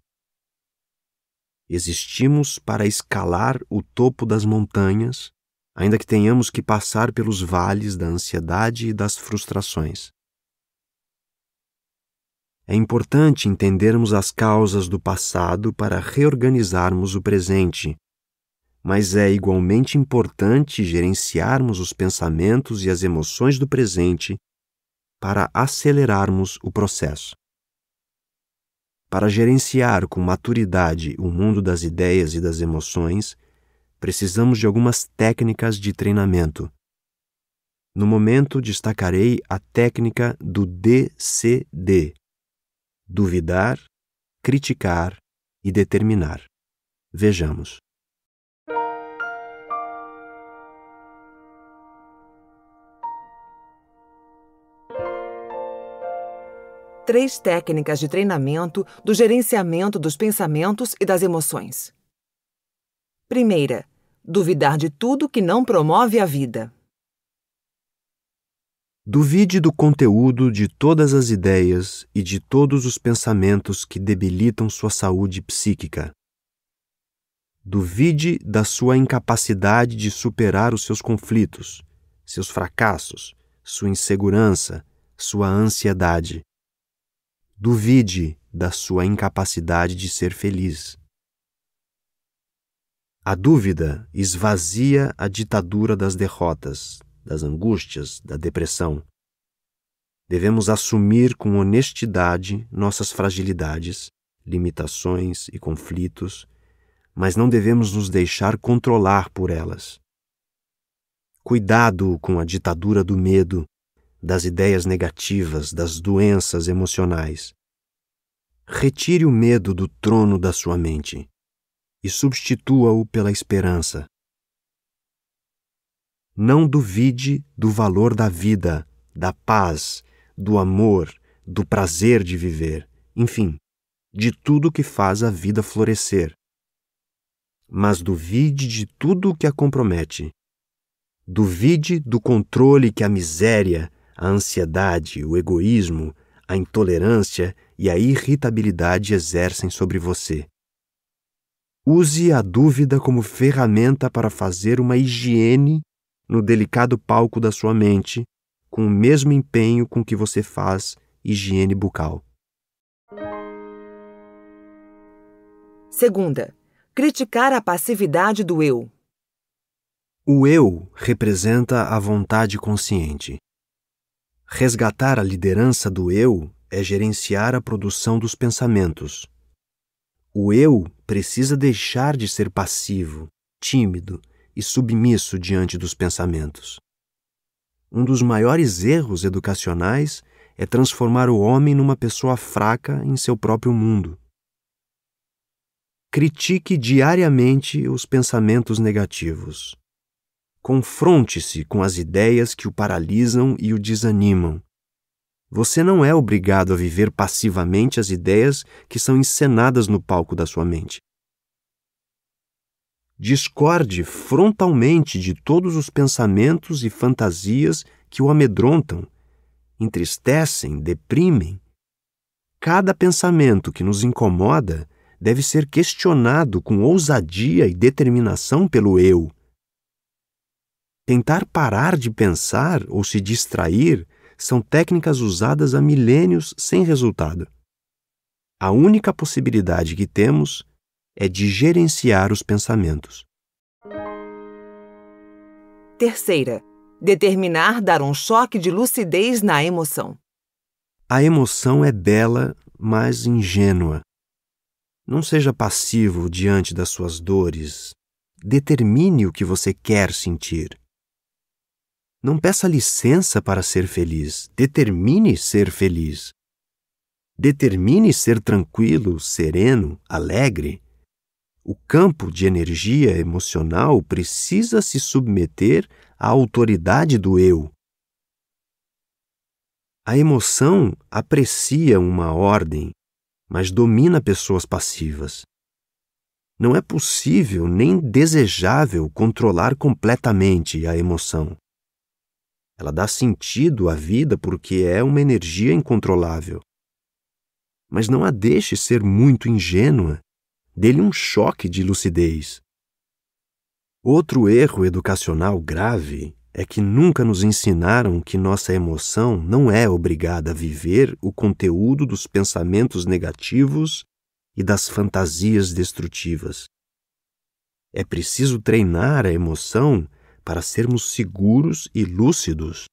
Existimos para escalar o topo das montanhas, ainda que tenhamos que passar pelos vales da ansiedade e das frustrações. É importante entendermos as causas do passado para reorganizarmos o presente, mas é igualmente importante gerenciarmos os pensamentos e as emoções do presente para acelerarmos o processo. Para gerenciar com maturidade o mundo das ideias e das emoções, precisamos de algumas técnicas de treinamento. No momento, destacarei a técnica do DCD: duvidar, criticar e determinar. Vejamos. três técnicas de treinamento do gerenciamento dos pensamentos e das emoções. Primeira, duvidar de tudo que não promove a vida. Duvide do conteúdo de todas as ideias e de todos os pensamentos que debilitam sua saúde psíquica. Duvide da sua incapacidade de superar os seus conflitos, seus fracassos, sua insegurança, sua ansiedade duvide da sua incapacidade de ser feliz. A dúvida esvazia a ditadura das derrotas, das angústias, da depressão. Devemos assumir com honestidade nossas fragilidades, limitações e conflitos, mas não devemos nos deixar controlar por elas. Cuidado com a ditadura do medo, das ideias negativas, das doenças emocionais. Retire o medo do trono da sua mente e substitua-o pela esperança. Não duvide do valor da vida, da paz, do amor, do prazer de viver, enfim, de tudo que faz a vida florescer. Mas duvide de tudo o que a compromete. Duvide do controle que a miséria, a ansiedade, o egoísmo, a intolerância e a irritabilidade exercem sobre você. Use a dúvida como ferramenta para fazer uma higiene no delicado palco da sua mente, com o mesmo empenho com que você faz higiene bucal. Segunda, criticar a passividade do eu. O eu representa a vontade consciente. Resgatar a liderança do eu é gerenciar a produção dos pensamentos. O eu precisa deixar de ser passivo, tímido e submisso diante dos pensamentos. Um dos maiores erros educacionais é transformar o homem numa pessoa fraca em seu próprio mundo. Critique diariamente os pensamentos negativos. Confronte-se com as ideias que o paralisam e o desanimam. Você não é obrigado a viver passivamente as ideias que são encenadas no palco da sua mente. Discorde frontalmente de todos os pensamentos e fantasias que o amedrontam, entristecem, deprimem. Cada pensamento que nos incomoda deve ser questionado com ousadia e determinação pelo eu Tentar parar de pensar ou se distrair são técnicas usadas há milênios sem resultado. A única possibilidade que temos é de gerenciar os pensamentos. Terceira, determinar dar um choque de lucidez na emoção. A emoção é bela, mas ingênua. Não seja passivo diante das suas dores. Determine o que você quer sentir. Não peça licença para ser feliz. Determine ser feliz. Determine ser tranquilo, sereno, alegre. O campo de energia emocional precisa se submeter à autoridade do eu. A emoção aprecia uma ordem, mas domina pessoas passivas. Não é possível nem desejável controlar completamente a emoção. Ela dá sentido à vida porque é uma energia incontrolável. Mas não a deixe ser muito ingênua. Dê-lhe um choque de lucidez. Outro erro educacional grave é que nunca nos ensinaram que nossa emoção não é obrigada a viver o conteúdo dos pensamentos negativos e das fantasias destrutivas. É preciso treinar a emoção para sermos seguros e lúcidos.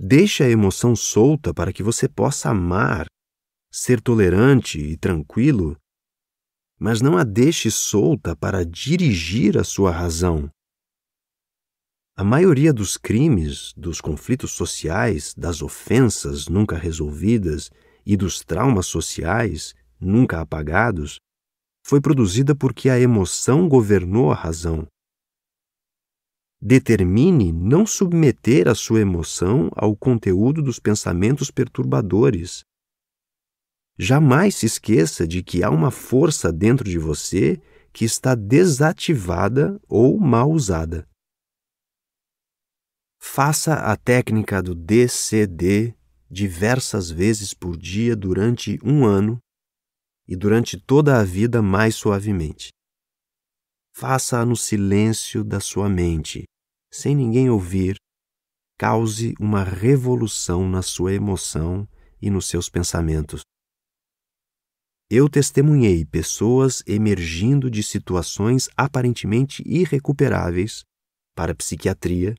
Deixe a emoção solta para que você possa amar, ser tolerante e tranquilo, mas não a deixe solta para dirigir a sua razão. A maioria dos crimes, dos conflitos sociais, das ofensas nunca resolvidas e dos traumas sociais nunca apagados foi produzida porque a emoção governou a razão determine não submeter a sua emoção ao conteúdo dos pensamentos perturbadores. Jamais se esqueça de que há uma força dentro de você que está desativada ou mal usada. Faça a técnica do DCD diversas vezes por dia durante um ano e durante toda a vida mais suavemente. Faça-a no silêncio da sua mente, sem ninguém ouvir, cause uma revolução na sua emoção e nos seus pensamentos. Eu testemunhei pessoas emergindo de situações aparentemente irrecuperáveis para a psiquiatria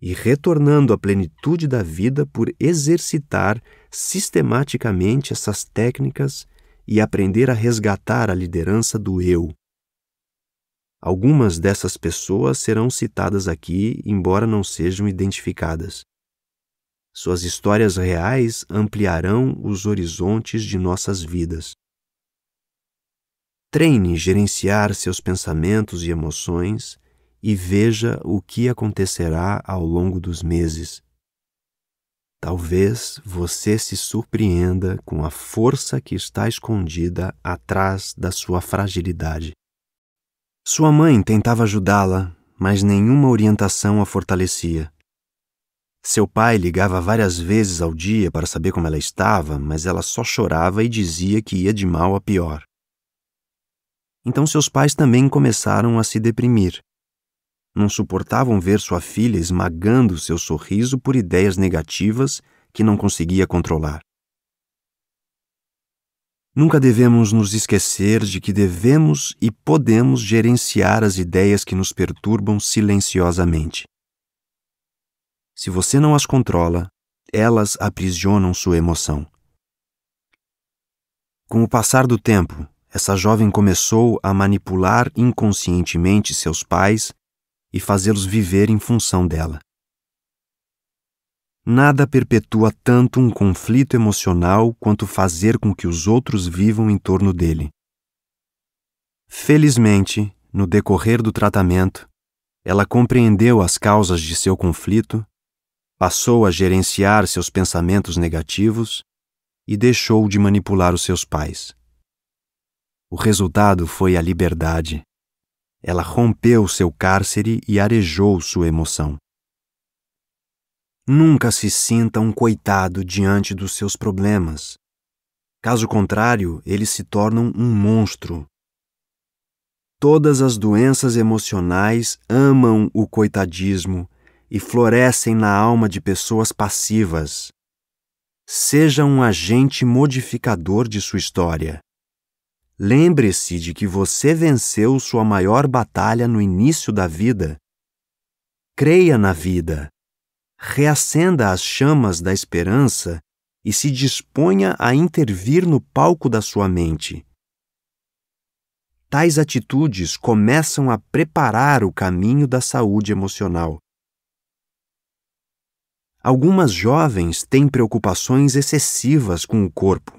e retornando à plenitude da vida por exercitar sistematicamente essas técnicas e aprender a resgatar a liderança do eu Algumas dessas pessoas serão citadas aqui, embora não sejam identificadas. Suas histórias reais ampliarão os horizontes de nossas vidas. Treine gerenciar seus pensamentos e emoções e veja o que acontecerá ao longo dos meses. Talvez você se surpreenda com a força que está escondida atrás da sua fragilidade. Sua mãe tentava ajudá-la, mas nenhuma orientação a fortalecia. Seu pai ligava várias vezes ao dia para saber como ela estava, mas ela só chorava e dizia que ia de mal a pior. Então seus pais também começaram a se deprimir. Não suportavam ver sua filha esmagando seu sorriso por ideias negativas que não conseguia controlar. Nunca devemos nos esquecer de que devemos e podemos gerenciar as ideias que nos perturbam silenciosamente. Se você não as controla, elas aprisionam sua emoção. Com o passar do tempo, essa jovem começou a manipular inconscientemente seus pais e fazê-los viver em função dela. Nada perpetua tanto um conflito emocional quanto fazer com que os outros vivam em torno dele. Felizmente, no decorrer do tratamento, ela compreendeu as causas de seu conflito, passou a gerenciar seus pensamentos negativos e deixou de manipular os seus pais. O resultado foi a liberdade. Ela rompeu seu cárcere e arejou sua emoção. Nunca se sinta um coitado diante dos seus problemas. Caso contrário, eles se tornam um monstro. Todas as doenças emocionais amam o coitadismo e florescem na alma de pessoas passivas. Seja um agente modificador de sua história. Lembre-se de que você venceu sua maior batalha no início da vida. Creia na vida reacenda as chamas da esperança e se disponha a intervir no palco da sua mente. Tais atitudes começam a preparar o caminho da saúde emocional. Algumas jovens têm preocupações excessivas com o corpo,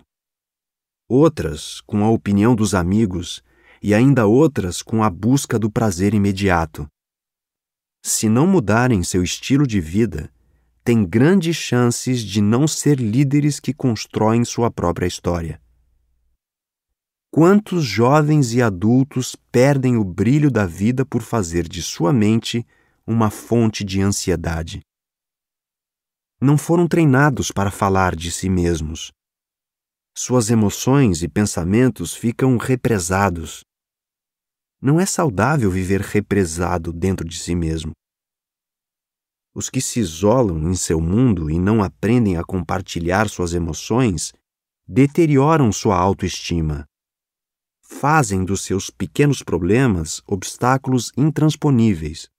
outras com a opinião dos amigos e ainda outras com a busca do prazer imediato se não mudarem seu estilo de vida, têm grandes chances de não ser líderes que constroem sua própria história. Quantos jovens e adultos perdem o brilho da vida por fazer de sua mente uma fonte de ansiedade? Não foram treinados para falar de si mesmos. Suas emoções e pensamentos ficam represados não é saudável viver represado dentro de si mesmo. Os que se isolam em seu mundo e não aprendem a compartilhar suas emoções deterioram sua autoestima. Fazem dos seus pequenos problemas obstáculos intransponíveis.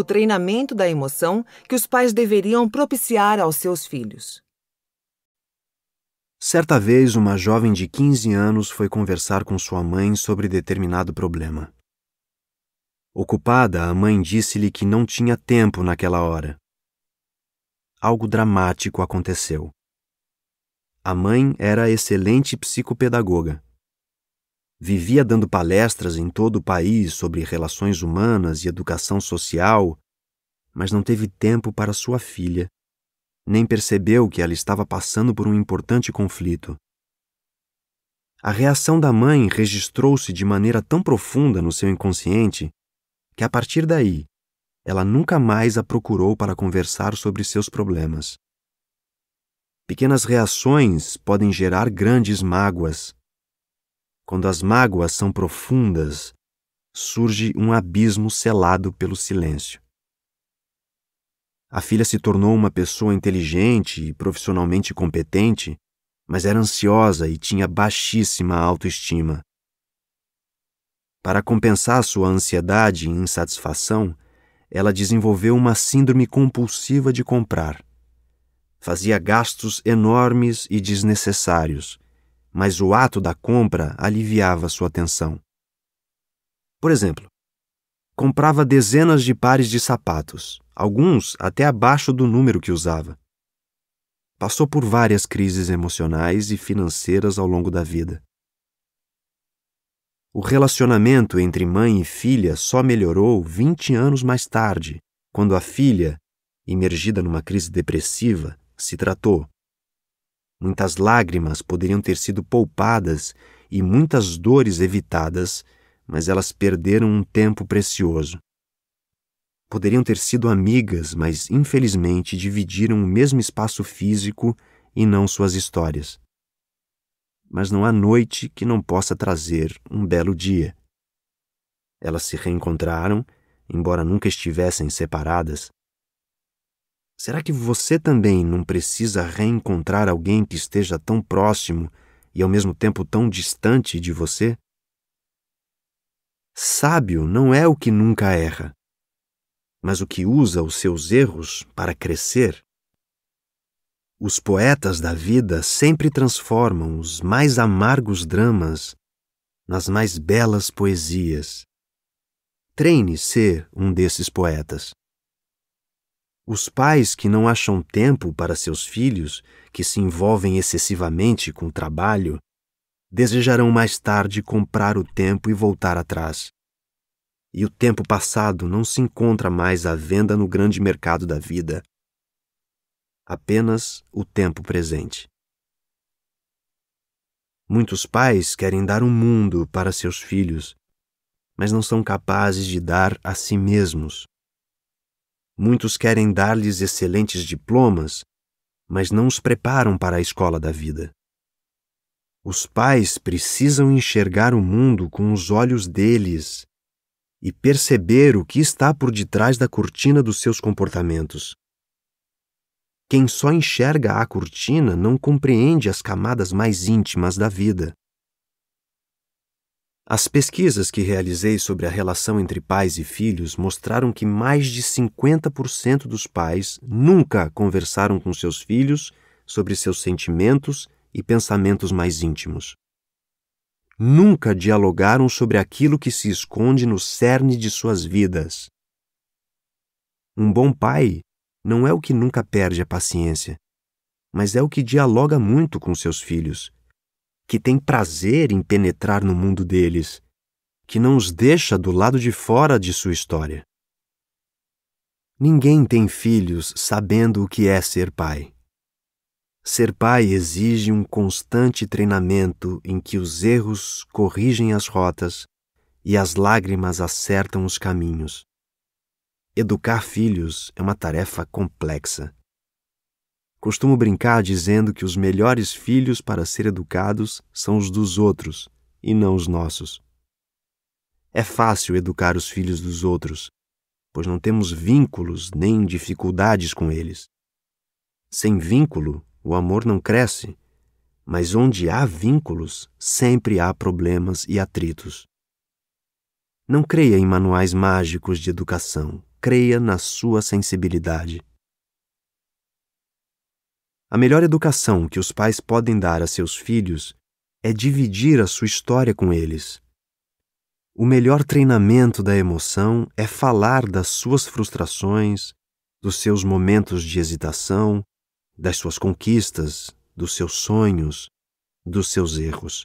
o treinamento da emoção que os pais deveriam propiciar aos seus filhos. Certa vez, uma jovem de 15 anos foi conversar com sua mãe sobre determinado problema. Ocupada, a mãe disse-lhe que não tinha tempo naquela hora. Algo dramático aconteceu. A mãe era excelente psicopedagoga vivia dando palestras em todo o país sobre relações humanas e educação social, mas não teve tempo para sua filha, nem percebeu que ela estava passando por um importante conflito. A reação da mãe registrou-se de maneira tão profunda no seu inconsciente que, a partir daí, ela nunca mais a procurou para conversar sobre seus problemas. Pequenas reações podem gerar grandes mágoas quando as mágoas são profundas, surge um abismo selado pelo silêncio. A filha se tornou uma pessoa inteligente e profissionalmente competente, mas era ansiosa e tinha baixíssima autoestima. Para compensar sua ansiedade e insatisfação, ela desenvolveu uma síndrome compulsiva de comprar. Fazia gastos enormes e desnecessários mas o ato da compra aliviava sua tensão. Por exemplo, comprava dezenas de pares de sapatos, alguns até abaixo do número que usava. Passou por várias crises emocionais e financeiras ao longo da vida. O relacionamento entre mãe e filha só melhorou 20 anos mais tarde, quando a filha, imergida numa crise depressiva, se tratou. Muitas lágrimas poderiam ter sido poupadas e muitas dores evitadas, mas elas perderam um tempo precioso. Poderiam ter sido amigas, mas infelizmente dividiram o mesmo espaço físico e não suas histórias. Mas não há noite que não possa trazer um belo dia. Elas se reencontraram, embora nunca estivessem separadas, Será que você também não precisa reencontrar alguém que esteja tão próximo e ao mesmo tempo tão distante de você? Sábio não é o que nunca erra, mas o que usa os seus erros para crescer. Os poetas da vida sempre transformam os mais amargos dramas nas mais belas poesias. Treine ser um desses poetas. Os pais que não acham tempo para seus filhos, que se envolvem excessivamente com o trabalho, desejarão mais tarde comprar o tempo e voltar atrás. E o tempo passado não se encontra mais à venda no grande mercado da vida. Apenas o tempo presente. Muitos pais querem dar um mundo para seus filhos, mas não são capazes de dar a si mesmos Muitos querem dar-lhes excelentes diplomas, mas não os preparam para a escola da vida. Os pais precisam enxergar o mundo com os olhos deles e perceber o que está por detrás da cortina dos seus comportamentos. Quem só enxerga a cortina não compreende as camadas mais íntimas da vida. As pesquisas que realizei sobre a relação entre pais e filhos mostraram que mais de 50% dos pais nunca conversaram com seus filhos sobre seus sentimentos e pensamentos mais íntimos. Nunca dialogaram sobre aquilo que se esconde no cerne de suas vidas. Um bom pai não é o que nunca perde a paciência, mas é o que dialoga muito com seus filhos que tem prazer em penetrar no mundo deles, que não os deixa do lado de fora de sua história. Ninguém tem filhos sabendo o que é ser pai. Ser pai exige um constante treinamento em que os erros corrigem as rotas e as lágrimas acertam os caminhos. Educar filhos é uma tarefa complexa Costumo brincar dizendo que os melhores filhos para ser educados são os dos outros e não os nossos. É fácil educar os filhos dos outros, pois não temos vínculos nem dificuldades com eles. Sem vínculo, o amor não cresce, mas onde há vínculos, sempre há problemas e atritos. Não creia em manuais mágicos de educação, creia na sua sensibilidade. A melhor educação que os pais podem dar a seus filhos é dividir a sua história com eles. O melhor treinamento da emoção é falar das suas frustrações, dos seus momentos de hesitação, das suas conquistas, dos seus sonhos, dos seus erros.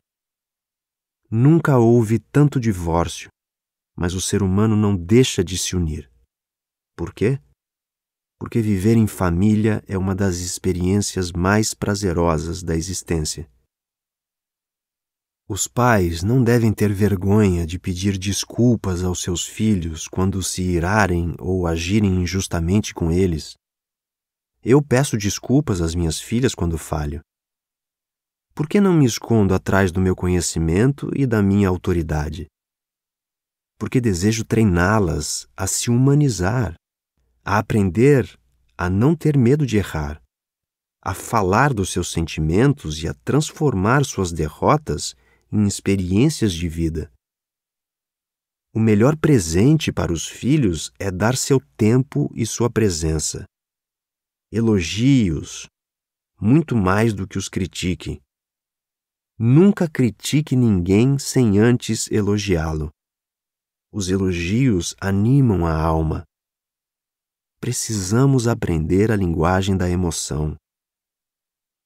Nunca houve tanto divórcio, mas o ser humano não deixa de se unir. Por quê? porque viver em família é uma das experiências mais prazerosas da existência. Os pais não devem ter vergonha de pedir desculpas aos seus filhos quando se irarem ou agirem injustamente com eles. Eu peço desculpas às minhas filhas quando falho. Por que não me escondo atrás do meu conhecimento e da minha autoridade? Porque desejo treiná-las a se humanizar a aprender a não ter medo de errar, a falar dos seus sentimentos e a transformar suas derrotas em experiências de vida. O melhor presente para os filhos é dar seu tempo e sua presença. Elogios, muito mais do que os critique. Nunca critique ninguém sem antes elogiá-lo. Os elogios animam a alma precisamos aprender a linguagem da emoção.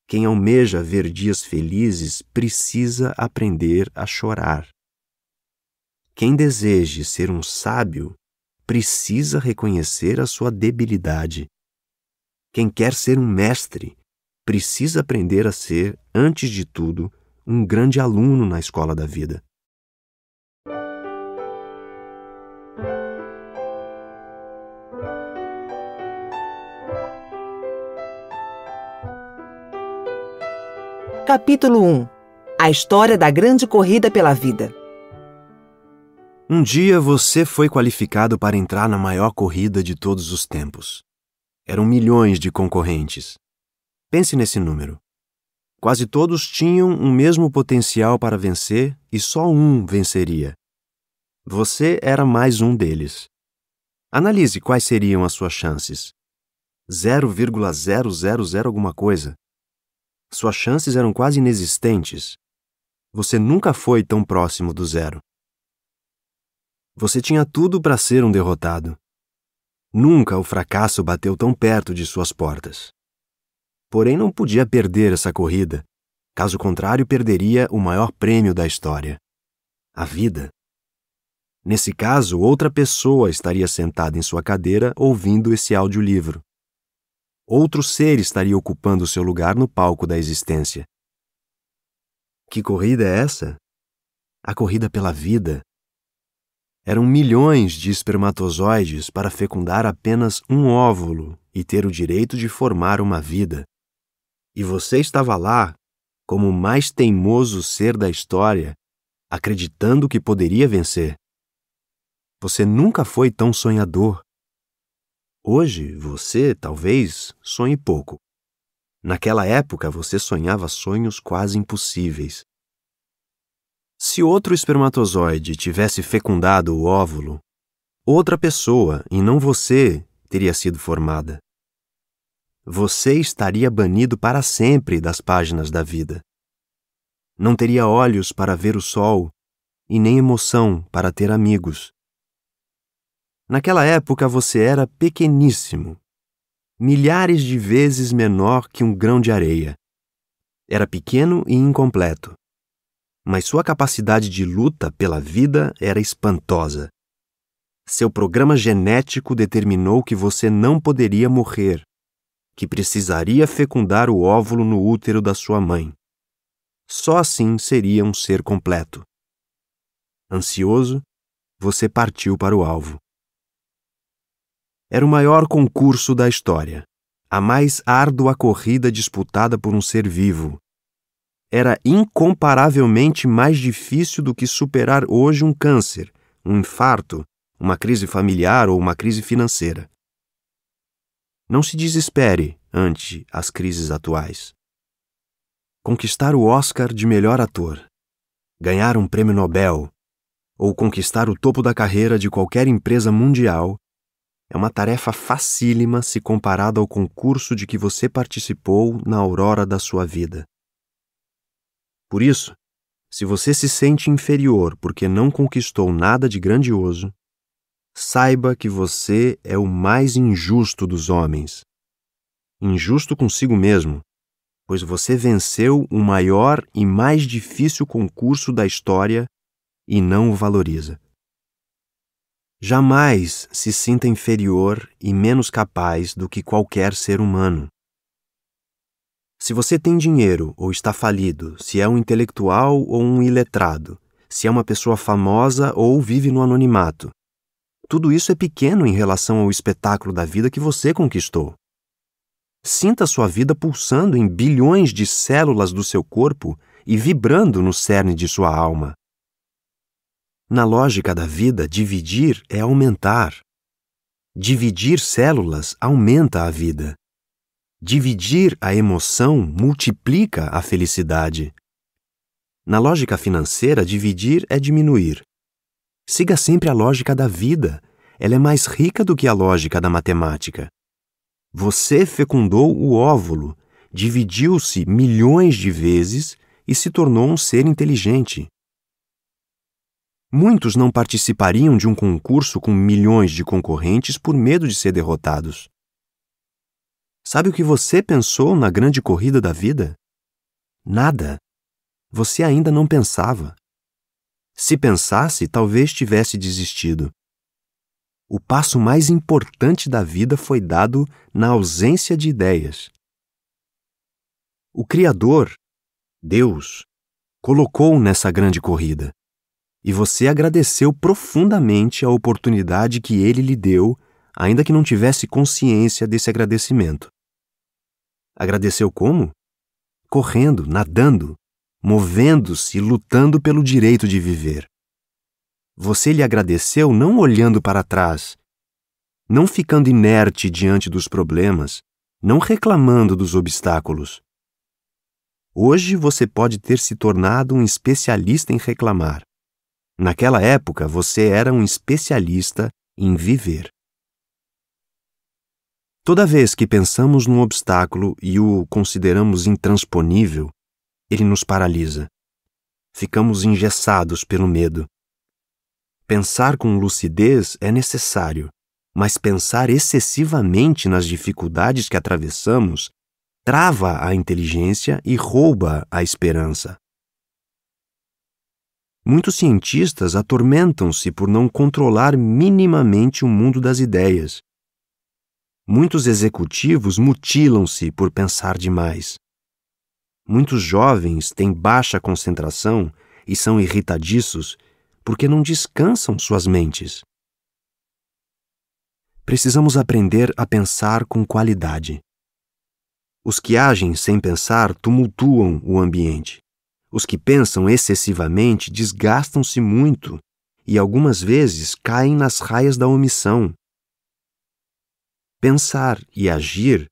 Quem almeja ver dias felizes precisa aprender a chorar. Quem deseje ser um sábio precisa reconhecer a sua debilidade. Quem quer ser um mestre precisa aprender a ser, antes de tudo, um grande aluno na escola da vida. Capítulo 1 A história da grande corrida pela vida. Um dia você foi qualificado para entrar na maior corrida de todos os tempos. Eram milhões de concorrentes. Pense nesse número. Quase todos tinham o mesmo potencial para vencer e só um venceria. Você era mais um deles. Analise quais seriam as suas chances. 0,000 alguma coisa. Suas chances eram quase inexistentes. Você nunca foi tão próximo do zero. Você tinha tudo para ser um derrotado. Nunca o fracasso bateu tão perto de suas portas. Porém, não podia perder essa corrida. Caso contrário, perderia o maior prêmio da história a vida. Nesse caso, outra pessoa estaria sentada em sua cadeira ouvindo esse audiolivro outro ser estaria ocupando seu lugar no palco da existência. Que corrida é essa? A corrida pela vida. Eram milhões de espermatozoides para fecundar apenas um óvulo e ter o direito de formar uma vida. E você estava lá, como o mais teimoso ser da história, acreditando que poderia vencer. Você nunca foi tão sonhador. Hoje você, talvez, sonhe pouco. Naquela época você sonhava sonhos quase impossíveis. Se outro espermatozoide tivesse fecundado o óvulo, outra pessoa, e não você, teria sido formada. Você estaria banido para sempre das páginas da vida. Não teria olhos para ver o sol e nem emoção para ter amigos. Naquela época você era pequeníssimo, milhares de vezes menor que um grão de areia. Era pequeno e incompleto. Mas sua capacidade de luta pela vida era espantosa. Seu programa genético determinou que você não poderia morrer, que precisaria fecundar o óvulo no útero da sua mãe. Só assim seria um ser completo. Ansioso, você partiu para o alvo. Era o maior concurso da história, a mais árdua corrida disputada por um ser vivo. Era incomparavelmente mais difícil do que superar hoje um câncer, um infarto, uma crise familiar ou uma crise financeira. Não se desespere ante as crises atuais. Conquistar o Oscar de melhor ator, ganhar um prêmio Nobel ou conquistar o topo da carreira de qualquer empresa mundial é uma tarefa facílima se comparada ao concurso de que você participou na aurora da sua vida. Por isso, se você se sente inferior porque não conquistou nada de grandioso, saiba que você é o mais injusto dos homens. Injusto consigo mesmo, pois você venceu o maior e mais difícil concurso da história e não o valoriza jamais se sinta inferior e menos capaz do que qualquer ser humano. Se você tem dinheiro ou está falido, se é um intelectual ou um iletrado, se é uma pessoa famosa ou vive no anonimato, tudo isso é pequeno em relação ao espetáculo da vida que você conquistou. Sinta sua vida pulsando em bilhões de células do seu corpo e vibrando no cerne de sua alma. Na lógica da vida, dividir é aumentar. Dividir células aumenta a vida. Dividir a emoção multiplica a felicidade. Na lógica financeira, dividir é diminuir. Siga sempre a lógica da vida. Ela é mais rica do que a lógica da matemática. Você fecundou o óvulo, dividiu-se milhões de vezes e se tornou um ser inteligente. Muitos não participariam de um concurso com milhões de concorrentes por medo de ser derrotados. Sabe o que você pensou na grande corrida da vida? Nada. Você ainda não pensava. Se pensasse, talvez tivesse desistido. O passo mais importante da vida foi dado na ausência de ideias. O Criador, Deus, colocou nessa grande corrida e você agradeceu profundamente a oportunidade que ele lhe deu, ainda que não tivesse consciência desse agradecimento. Agradeceu como? Correndo, nadando, movendo-se e lutando pelo direito de viver. Você lhe agradeceu não olhando para trás, não ficando inerte diante dos problemas, não reclamando dos obstáculos. Hoje você pode ter se tornado um especialista em reclamar. Naquela época, você era um especialista em viver. Toda vez que pensamos num obstáculo e o consideramos intransponível, ele nos paralisa. Ficamos engessados pelo medo. Pensar com lucidez é necessário, mas pensar excessivamente nas dificuldades que atravessamos trava a inteligência e rouba a esperança. Muitos cientistas atormentam-se por não controlar minimamente o mundo das ideias. Muitos executivos mutilam-se por pensar demais. Muitos jovens têm baixa concentração e são irritadiços porque não descansam suas mentes. Precisamos aprender a pensar com qualidade. Os que agem sem pensar tumultuam o ambiente. Os que pensam excessivamente desgastam-se muito e algumas vezes caem nas raias da omissão. Pensar e agir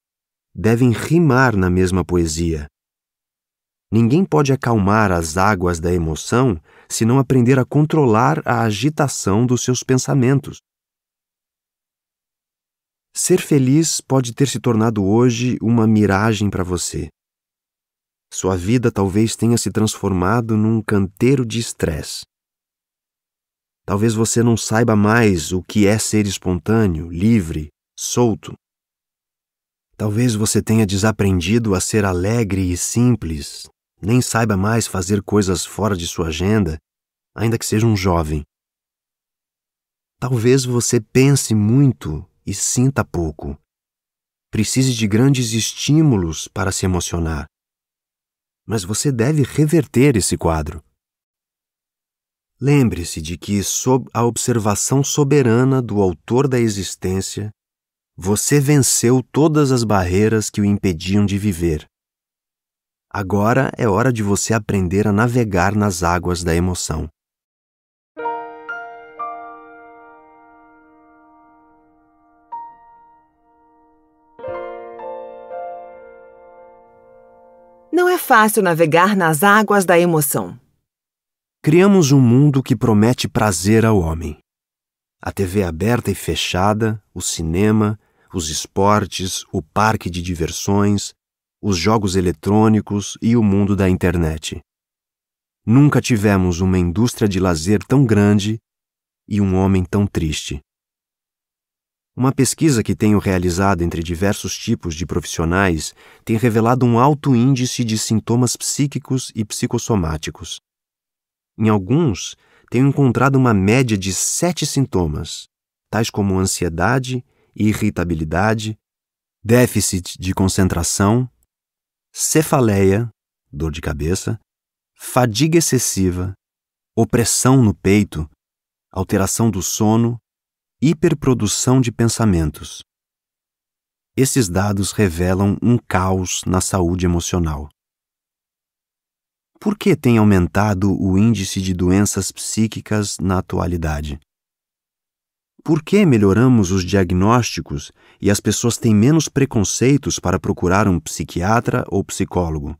devem rimar na mesma poesia. Ninguém pode acalmar as águas da emoção se não aprender a controlar a agitação dos seus pensamentos. Ser feliz pode ter se tornado hoje uma miragem para você. Sua vida talvez tenha se transformado num canteiro de estresse. Talvez você não saiba mais o que é ser espontâneo, livre, solto. Talvez você tenha desaprendido a ser alegre e simples, nem saiba mais fazer coisas fora de sua agenda, ainda que seja um jovem. Talvez você pense muito e sinta pouco. Precise de grandes estímulos para se emocionar mas você deve reverter esse quadro. Lembre-se de que, sob a observação soberana do Autor da existência, você venceu todas as barreiras que o impediam de viver. Agora é hora de você aprender a navegar nas águas da emoção. fácil navegar nas águas da emoção. Criamos um mundo que promete prazer ao homem. A TV aberta e fechada, o cinema, os esportes, o parque de diversões, os jogos eletrônicos e o mundo da internet. Nunca tivemos uma indústria de lazer tão grande e um homem tão triste. Uma pesquisa que tenho realizado entre diversos tipos de profissionais tem revelado um alto índice de sintomas psíquicos e psicossomáticos. Em alguns, tenho encontrado uma média de sete sintomas, tais como ansiedade, irritabilidade, déficit de concentração, cefaleia, dor de cabeça, fadiga excessiva, opressão no peito, alteração do sono hiperprodução de pensamentos. Esses dados revelam um caos na saúde emocional. Por que tem aumentado o índice de doenças psíquicas na atualidade? Por que melhoramos os diagnósticos e as pessoas têm menos preconceitos para procurar um psiquiatra ou psicólogo?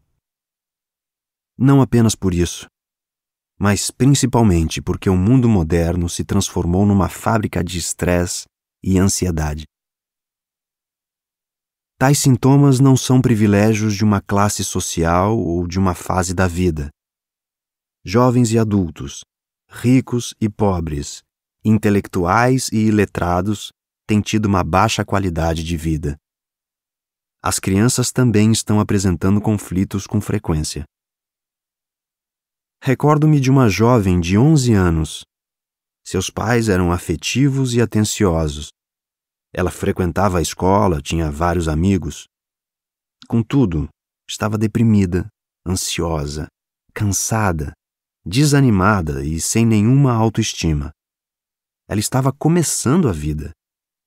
Não apenas por isso mas principalmente porque o mundo moderno se transformou numa fábrica de estresse e ansiedade. Tais sintomas não são privilégios de uma classe social ou de uma fase da vida. Jovens e adultos, ricos e pobres, intelectuais e iletrados têm tido uma baixa qualidade de vida. As crianças também estão apresentando conflitos com frequência. Recordo-me de uma jovem de 11 anos. Seus pais eram afetivos e atenciosos. Ela frequentava a escola, tinha vários amigos. Contudo, estava deprimida, ansiosa, cansada, desanimada e sem nenhuma autoestima. Ela estava começando a vida,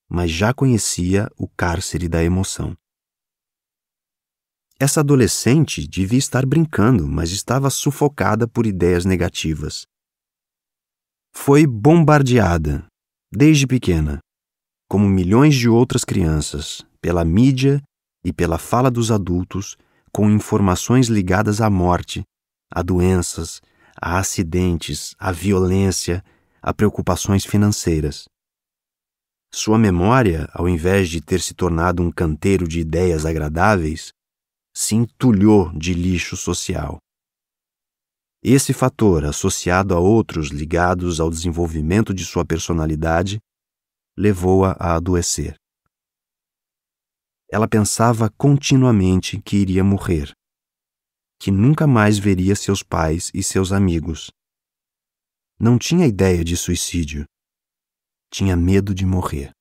mas já conhecia o cárcere da emoção. Essa adolescente devia estar brincando, mas estava sufocada por ideias negativas. Foi bombardeada, desde pequena, como milhões de outras crianças, pela mídia e pela fala dos adultos, com informações ligadas à morte, a doenças, a acidentes, a violência, a preocupações financeiras. Sua memória, ao invés de ter se tornado um canteiro de ideias agradáveis, se entulhou de lixo social. Esse fator, associado a outros ligados ao desenvolvimento de sua personalidade, levou-a a adoecer. Ela pensava continuamente que iria morrer, que nunca mais veria seus pais e seus amigos. Não tinha ideia de suicídio. Tinha medo de morrer.